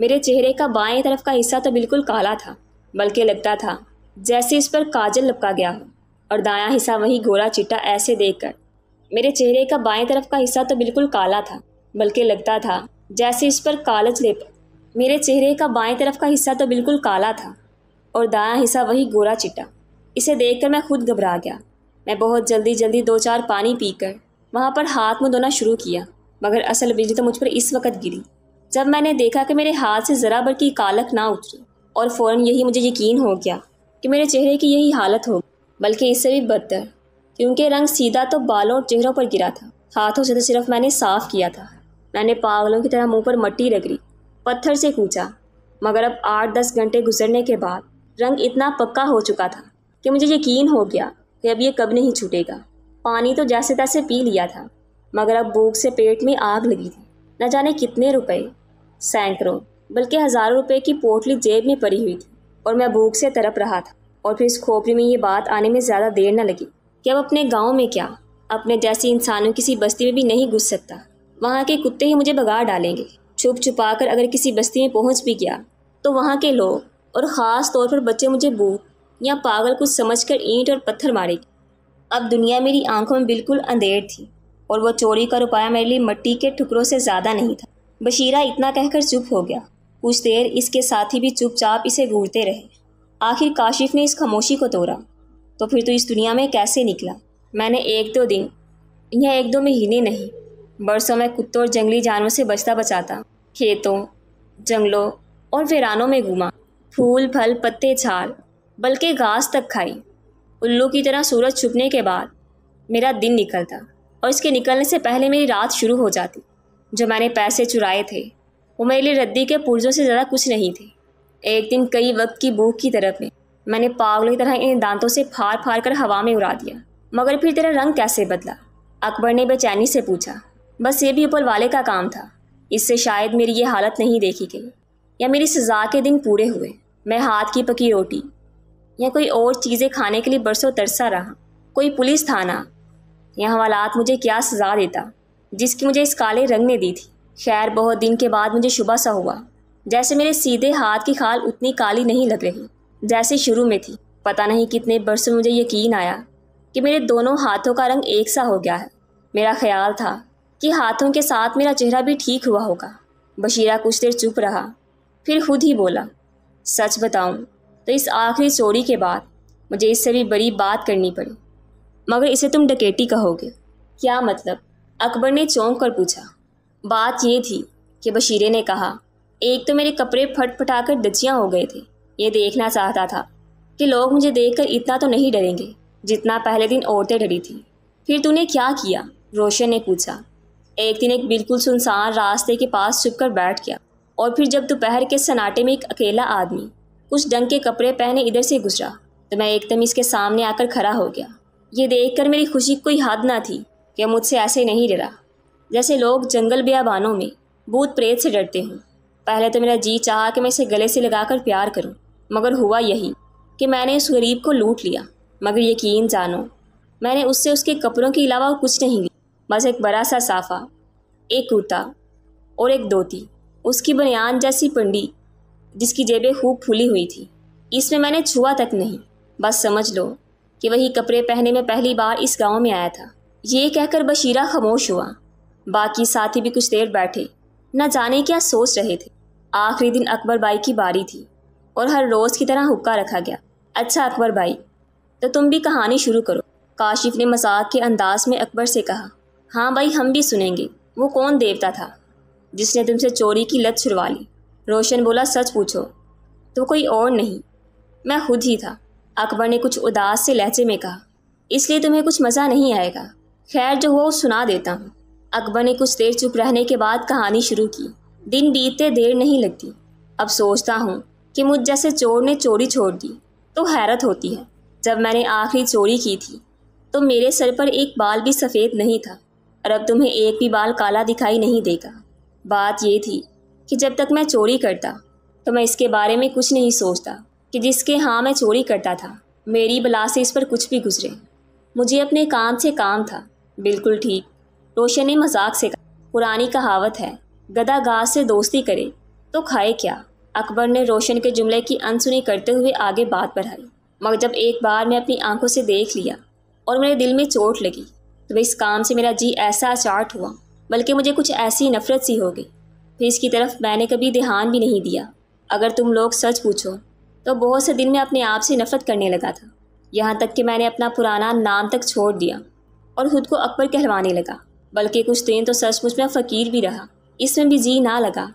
मेरे चेहरे का बाएं तरफ का हिस्सा तो बिल्कुल काला था बल्कि लगता था जैसे इस पर काजल लपका गया हो और दायां हिस्सा वही गोरा चिट्टा ऐसे देखकर मेरे चेहरे का बाएं तरफ का हिस्सा तो बिल्कुल काला था बल्कि लगता था जैसे इस पर कालज लेप मेरे चेहरे का बाएं तरफ का हिस्सा तो बिल्कुल काला था और दायां हिस्सा वही गोरा चिट्टा इसे देखकर मैं खुद घबरा गया मैं बहुत जल्दी जल्दी दो चार पानी पीकर वहाँ पर हाथ में धोना शुरू किया मगर असल बिजली तो मुझ पर इस वक्त गिरी जब मैंने देखा कि मेरे हाथ से ज़रा भर की कालक ना उतरी और फ़ौर यही मुझे यकीन हो गया कि मेरे चेहरे की यही हालत होगी बल्कि इससे भी बदतर क्योंकि रंग सीधा तो बालों और चेहरों पर गिरा था हाथों से तो सिर्फ मैंने साफ़ किया था मैंने पागलों की तरह मुंह पर मट्टी रगड़ी पत्थर से कूचा मगर अब आठ दस घंटे गुजरने के बाद रंग इतना पक्का हो चुका था कि मुझे यकीन हो गया कि अब ये कब नहीं छूटेगा पानी तो जैसे तैसे पी लिया था मगर अब भूख से पेट में आग लगी थी न जाने कितने रुपए सैकड़ों बल्कि हज़ारों रुपए की पोटली जेब में पड़ी हुई थी और मैं भूख से तरप रहा था और फिर इस खोपड़ी में ये बात आने में ज़्यादा देर न लगी कि अब अपने गाँव में क्या अपने जैसे इंसानों किसी बस्ती में भी नहीं घुस सकता वहाँ के कुत्ते ही मुझे भगा डालेंगे छुप छुपा कर अगर किसी बस्ती में पहुँच भी गया तो वहाँ के लोग और ख़ास तौर पर बच्चे मुझे भूख या पागल कुछ समझ कर ईंट और पत्थर मारेगी अब दुनिया मेरी आंखों में बिल्कुल अंधेर थी और वह चोरी का रुपया मेरे लिए मट्टी के टुकड़ों से ज़्यादा नहीं था बशीरा इतना कहकर चुप हो गया कुछ देर इसके साथी भी चुपचाप इसे घूरते रहे आखिर काशिफ ने इस खामोशी को तोड़ा तो फिर तो इस दुनिया में कैसे निकला मैंने एक दो दिन यह एक दो महीने नहीं बरसों में कुत्तों और जंगली जानवरों से बचता बचाता खेतों जंगलों और वेरानों में घूमा फूल फल पत्ते छाल बल्कि घास तक खाई उल्लू की तरह सूरज छुपने के बाद मेरा दिन निकलता और इसके निकलने से पहले मेरी रात शुरू हो जाती जो मैंने पैसे चुराए थे वो मेरे लिए रद्दी के पुर्जों से ज़्यादा कुछ नहीं थे एक दिन कई वक्त की भूख की तरफ में मैंने पागलों की तरह इन दांतों से फाड़ फाड़ कर हवा में उड़ा दिया मगर फिर तेरा रंग कैसे बदला अकबर ने बेचैनी से पूछा बस ये भी ऊपर वाले का काम था इससे शायद मेरी ये हालत नहीं देखी गई या मेरी सजा के दिन पूरे हुए मैं हाथ की पकी रोटी या कोई और चीज़ें खाने के लिए बरसों तरसा रहा कोई पुलिस थाना यह हवालात मुझे क्या सज़ा देता जिसकी मुझे इस काले रंग ने दी थी खैर बहुत दिन के बाद मुझे शुबा सा हुआ जैसे मेरे सीधे हाथ की खाल उतनी काली नहीं लग रही जैसे शुरू में थी पता नहीं कितने बरसों मुझे यकीन आया कि मेरे दोनों हाथों का रंग एक सा हो गया है मेरा ख्याल था कि हाथों के साथ मेरा चेहरा भी ठीक हुआ होगा बशीरा कुछ देर चुप रहा फिर खुद ही बोला सच बताऊं तो इस आखिरी चोरी के बाद मुझे इससे भी बड़ी बात करनी पड़ी मगर इसे तुम डकेटी कहोगे क्या मतलब अकबर ने चौंक कर पूछा बात यह थी कि बशीरे ने कहा एक तो मेरे कपड़े फट कर दचियाँ हो गए थे ये देखना चाहता था कि लोग मुझे कर इतना तो नहीं डरेंगे जितना पहले दिन औरतें डरी थी फिर तूने क्या किया रोशन ने पूछा एक दिन एक बिल्कुल सुनसान रास्ते के पास छुप कर बैठ गया और फिर जब दोपहर के सन्नाटे में एक अकेला आदमी कुछ डंग के कपड़े पहने इधर से गुजरा तो मैं एकदम इसके सामने आकर खड़ा हो गया ये देखकर मेरी खुशी कोई हद ना थी यह मुझसे ऐसे नहीं डरा जैसे लोग जंगल बियाबानों में भूत प्रेत से डरते हों पहले तो मेरा जी चाह कि मैं इसे गले से लगाकर प्यार करूं, मगर हुआ यही कि मैंने उस गरीब को लूट लिया मगर यकीन जानो मैंने उससे उसके कपड़ों के अलावा कुछ नहीं लिया बस एक बड़ा सा साफ़ा एक कुर्ता और एक धोती उसकी बनियान जैसी पंडी जिसकी जेबें खूब फूली हुई थी इसमें मैंने छुआ तक नहीं बस समझ लो कि वही कपड़े पहने में पहली बार इस गांव में आया था ये कहकर बशीरा खामोश हुआ बाकी साथी भी कुछ देर बैठे न जाने क्या सोच रहे थे आखिरी दिन अकबर बाई की बारी थी और हर रोज़ की तरह हुक्का रखा गया अच्छा अकबर बाई तो तुम भी कहानी शुरू करो काशिफ ने मजाक के अंदाज में अकबर से कहा हाँ भाई हम भी सुनेंगे वो कौन देवता था जिसने तुमसे चोरी की लत छुड़वा ली रोशन बोला सच पूछो तो कोई और नहीं मैं खुद ही था अकबर ने कुछ उदास से लहजे में कहा इसलिए तुम्हें कुछ मज़ा नहीं आएगा खैर जो हुआ सुना देता हूँ अकबर ने कुछ देर चुप रहने के बाद कहानी शुरू की दिन बीतते देर नहीं लगती अब सोचता हूँ कि मुझ जैसे चोर ने चोरी छोड़ दी तो हैरत होती है जब मैंने आखिरी चोरी की थी तो मेरे सर पर एक बाल भी सफ़ेद नहीं था और अब तुम्हें एक भी बाल काला दिखाई नहीं देगा बात यह थी कि जब तक मैं चोरी करता तो मैं इसके बारे में कुछ नहीं सोचता कि जिसके हाँ मैं चोरी करता था मेरी बला से इस पर कुछ भी गुजरे मुझे अपने काम से काम था बिल्कुल ठीक रोशन ने मजाक से कहा पुरानी कहावत है गदा गाज से दोस्ती करे तो खाए क्या अकबर ने रोशन के जुमले की अनसुनी करते हुए आगे बात बढ़ाई मगर जब एक बार मैं अपनी आंखों से देख लिया और मेरे दिल में चोट लगी तो इस काम से मेरा जी ऐसा अचाट हुआ बल्कि मुझे कुछ ऐसी नफरत सी हो गई फिर इसकी तरफ मैंने कभी ध्यान भी नहीं दिया अगर तुम लोग सच पूछो तो बहुत से दिन मैं अपने आप से नफरत करने लगा था यहाँ तक कि मैंने अपना पुराना नाम तक छोड़ दिया और खुद को अकबर कहलवाने लगा बल्कि कुछ दिन तो सचमुच में फ़कीर भी रहा इसमें भी जी ना लगा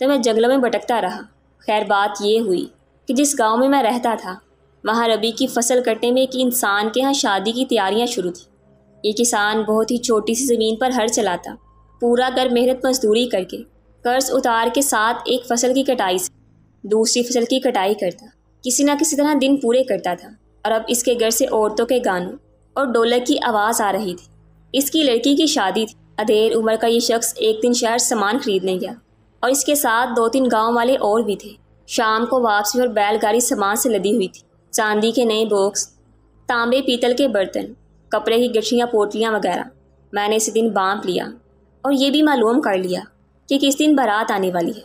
तो मैं जंगलों में भटकता रहा खैर बात यह हुई कि जिस गांव में मैं रहता था वहाँ रबी की फसल कटने में एक इंसान के यहाँ शादी की तैयारियाँ शुरू थी ये किसान बहुत ही छोटी सी ज़मीन पर हर चलाता पूरा कर मेहनत मजदूरी करके कर्ज उतार के साथ एक फसल की कटाई से दूसरी फसल की कटाई करता किसी न किसी तरह दिन पूरे करता था और अब इसके घर से औरतों के गानों और डोलक की आवाज़ आ रही थी इसकी लड़की की शादी थी अधेर उम्र का ये शख्स एक दिन शहर सामान खरीदने गया और इसके साथ दो तीन गांव वाले और भी थे शाम को वापसी और बैलगाड़ी सामान से लदी हुई थी चांदी के नए बॉक्स तांबे पीतल के बर्तन कपड़े की गठियाँ पोटलियाँ वगैरह मैंने इस दिन बांप लिया और ये भी मालूम कर लिया कि किस दिन बारात आने वाली है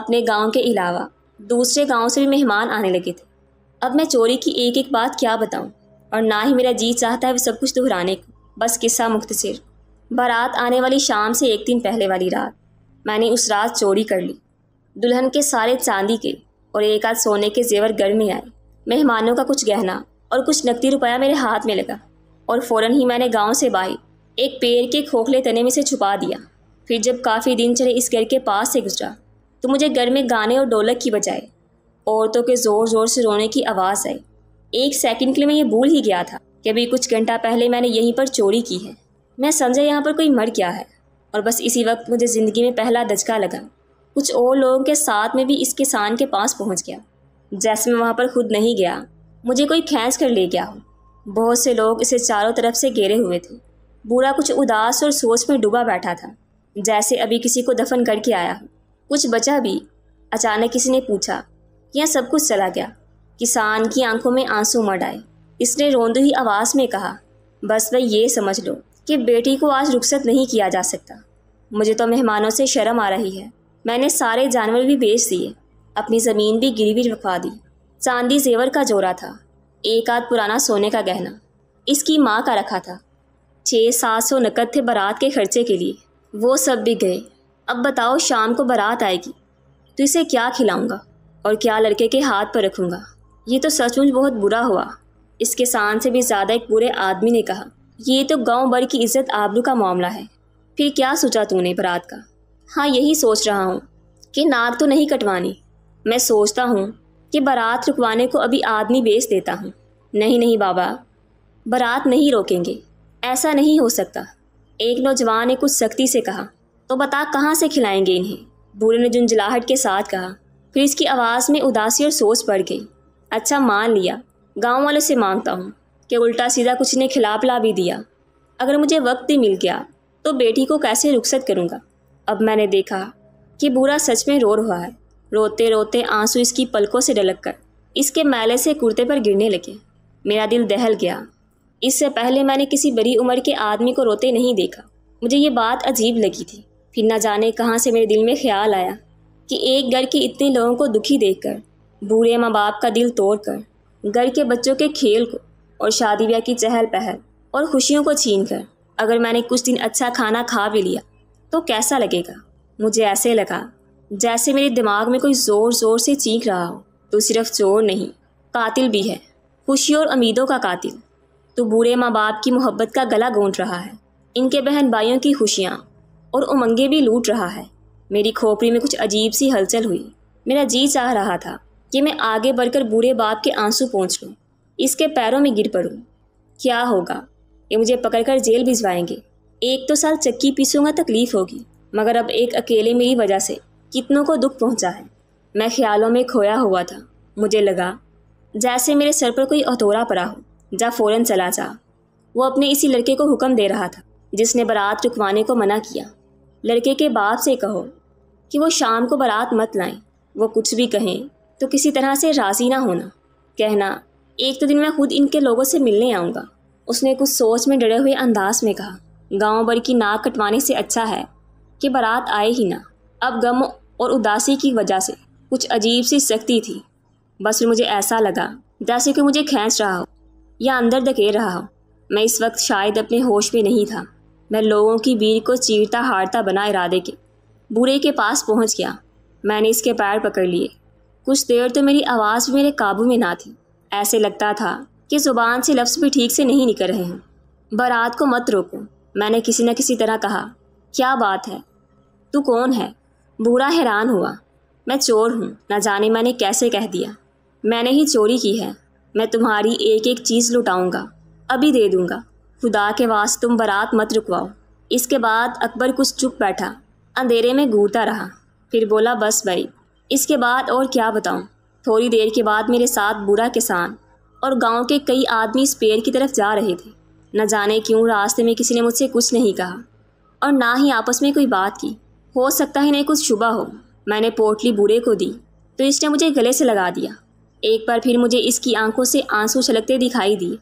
अपने गाँव के अलावा दूसरे गाँव से भी मेहमान आने लगे थे अब मैं चोरी की एक एक बात क्या बताऊँ और ना ही मेरा जी चाहता है वह सब कुछ दोहराने को बस किस्सा मुख्तसर बारात आने वाली शाम से एक दिन पहले वाली रात मैंने उस रात चोरी कर ली दुल्हन के सारे चांदी के और एक आध सोने के जेवर घर में आए मेहमानों का कुछ गहना और कुछ नकदी रुपया मेरे हाथ में लगा और फ़ौर ही मैंने गांव से बाई एक पेड़ के खोखले तने में से छुपा दिया फिर जब काफ़ी दिन चले इस घर के पास से गुजरा तो मुझे घर में गाने और ढोलक की बजाय औरतों के ज़ोर ज़ोर से रोने की आवाज़ आई एक सेकंड के लिए मैं ये भूल ही गया था कि अभी कुछ घंटा पहले मैंने यहीं पर चोरी की है मैं समझा यहाँ पर कोई मर गया है और बस इसी वक्त मुझे ज़िंदगी में पहला दचका लगा कुछ और लोगों के साथ में भी इस किसान के पास पहुँच गया जैसे मैं वहाँ पर खुद नहीं गया मुझे कोई खींच कर ले गया बहुत से लोग इसे चारों तरफ से घेरे हुए थे बूढ़ा कुछ उदास और सोच में डूबा बैठा था जैसे अभी किसी को दफन करके आया कुछ बचा भी अचानक किसी ने पूछा यह सब कुछ चला गया किसान की आंखों में आंसू मड आए इसने रोंद ही आवाज़ में कहा बस वह ये समझ लो कि बेटी को आज रुखसत नहीं किया जा सकता मुझे तो मेहमानों से शर्म आ रही है मैंने सारे जानवर भी बेच दिए अपनी ज़मीन भी गिरवी रखवा दी चांदी जेवर का जोड़ा था एक आध पुराना सोने का गहना इसकी माँ का रखा था छः सात सौ नकद थे बारात के खर्चे के लिए वो सब भी गए अब बताओ शाम को बारात आएगी तो इसे क्या खिलाऊंगा और क्या लड़के के हाथ पर रखूंगा ये तो सचमुच बहुत बुरा हुआ इस किसान से भी ज़्यादा एक बुरे आदमी ने कहा ये तो गांव भर की इज्जत आबरू का मामला है फिर क्या सोचा तूने बरात का हाँ यही सोच रहा हूँ कि नाक तो नहीं कटवानी मैं सोचता हूँ कि बारात रुकवाने को अभी आदमी बेच देता हूँ नहीं नहीं बाबा बारात नहीं रोकेंगे ऐसा नहीं हो सकता एक नौजवान ने कुछ सख्ती से कहा तो बता कहाँ से खिलाएंगे इन्हें बूढ़े ने झुंझलाहट के साथ कहा फिर इसकी आवाज़ में उदासी और सोच पड़ गई अच्छा मान लिया गांव वालों से मांगता हूँ कि उल्टा सीधा कुछ ने खिला पिला भी दिया अगर मुझे वक्त ही मिल गया तो बेटी को कैसे रुखसत करूँगा अब मैंने देखा कि बूढ़ा सच में रो रहा है रोते रोते आंसू इसकी पलकों से डलक कर इसके मैले से कुर्ते पर गिरने लगे मेरा दिल दहल गया इससे पहले मैंने किसी बड़ी उम्र के आदमी को रोते नहीं देखा मुझे ये बात अजीब लगी थी फिर न जाने कहाँ से मेरे दिल में ख्याल आया कि एक घर के इतने लोगों को दुखी देखकर बूढ़े माँ बाप का दिल तोड़कर घर के बच्चों के खेल को और शादी ब्याह की चहल पहल और खुशियों को छीन कर अगर मैंने कुछ दिन अच्छा खाना खा भी लिया तो कैसा लगेगा मुझे ऐसे लगा जैसे मेरे दिमाग में कोई ज़ोर ज़ोर से चीख रहा हो तो सिर्फ चोर नहीं कातिल भी है खुशी और उम्मीदों का कातिल तो बूढ़े माँ बाप की मोहब्बत का गला गूंट रहा है इनके बहन भाइयों की खुशियाँ और उमंगे भी लूट रहा है मेरी खोपड़ी में कुछ अजीब सी हलचल हुई मेरा जी चाह रहा था कि मैं आगे बढ़कर बूढ़े बाप के आंसू पहुँच लूँ इसके पैरों में गिर पड़ूँ क्या होगा ये मुझे पकड़कर जेल भिजवाएंगे एक तो साल चक्की पीसूंगा तकलीफ होगी मगर अब एक अकेले मेरी वजह से कितनों को दुख पहुंचा है मैं ख्यालों में खोया हुआ था मुझे लगा जैसे मेरे सर पर कोई अतोरा पड़ा हो जा फ़ौरन चला जा वो अपने इसी लड़के को हुक्म दे रहा था जिसने बारात रुकवाने को मना किया लड़के के बाप से कहो कि वो शाम को बारात मत लाएं वो कुछ भी कहें तो किसी तरह से राज़ी ना होना कहना एक तो दिन मैं खुद इनके लोगों से मिलने आऊँगा उसने कुछ सोच में डरे हुए अंदाज में कहा गांव भर की नाक कटवाने से अच्छा है कि बारात आए ही ना अब गम और उदासी की वजह से कुछ अजीब सी सख्ती थी बस मुझे ऐसा लगा जैसे कि मुझे खींच रहा हो या अंदर धकेल रहा हो मैं इस वक्त शायद अपने होश में नहीं था मैं लोगों की भीड़ को चीरता हारता बना इरादे के बुरे के पास पहुंच गया मैंने इसके पैर पकड़ लिए कुछ देर तो मेरी आवाज़ भी मेरे काबू में ना थी ऐसे लगता था कि ज़ुबान से लफ्ज़ भी ठीक से नहीं निकल रहे हैं बारात को मत रोको मैंने किसी न किसी तरह कहा क्या बात है तू कौन है बूढ़ा हैरान हुआ मैं चोर हूँ ना जाने मैंने कैसे कह दिया मैंने ही चोरी की है मैं तुम्हारी एक एक चीज़ लुटाऊंगा अभी दे दूंगा खुदा के वास तुम बारात मत रुकवाओ इसके बाद अकबर कुछ चुप बैठा अंधेरे में घूरता रहा फिर बोला बस भाई इसके बाद और क्या बताऊँ थोड़ी देर के बाद मेरे साथ बुरा किसान और गांव के कई आदमी इस पेड़ की तरफ जा रहे थे न जाने क्यों रास्ते में किसी ने मुझसे कुछ नहीं कहा और ना ही आपस में कोई बात की हो सकता है नहीं कुछ शुबा हो मैंने पोटली बुरे को दी तो इसने मुझे गले से लगा दिया एक बार फिर मुझे इसकी आंखों से आंसू छलकते दिखाई दिए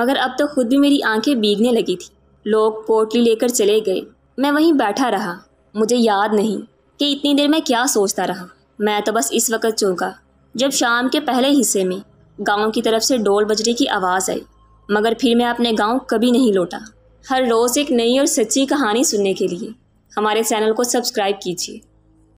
मगर अब तो खुद भी मेरी आंखें बीगने लगी थी लोग पोटली लेकर चले गए मैं वहीं बैठा रहा मुझे याद नहीं कि इतनी देर मैं क्या सोचता रहा मैं तो बस इस वक्त चूँगा जब शाम के पहले हिस्से में गांव की तरफ से डोल बजने की आवाज़ आई मगर फिर मैं अपने गांव कभी नहीं लौटा हर रोज़ एक नई और सच्ची कहानी सुनने के लिए हमारे चैनल को सब्सक्राइब कीजिए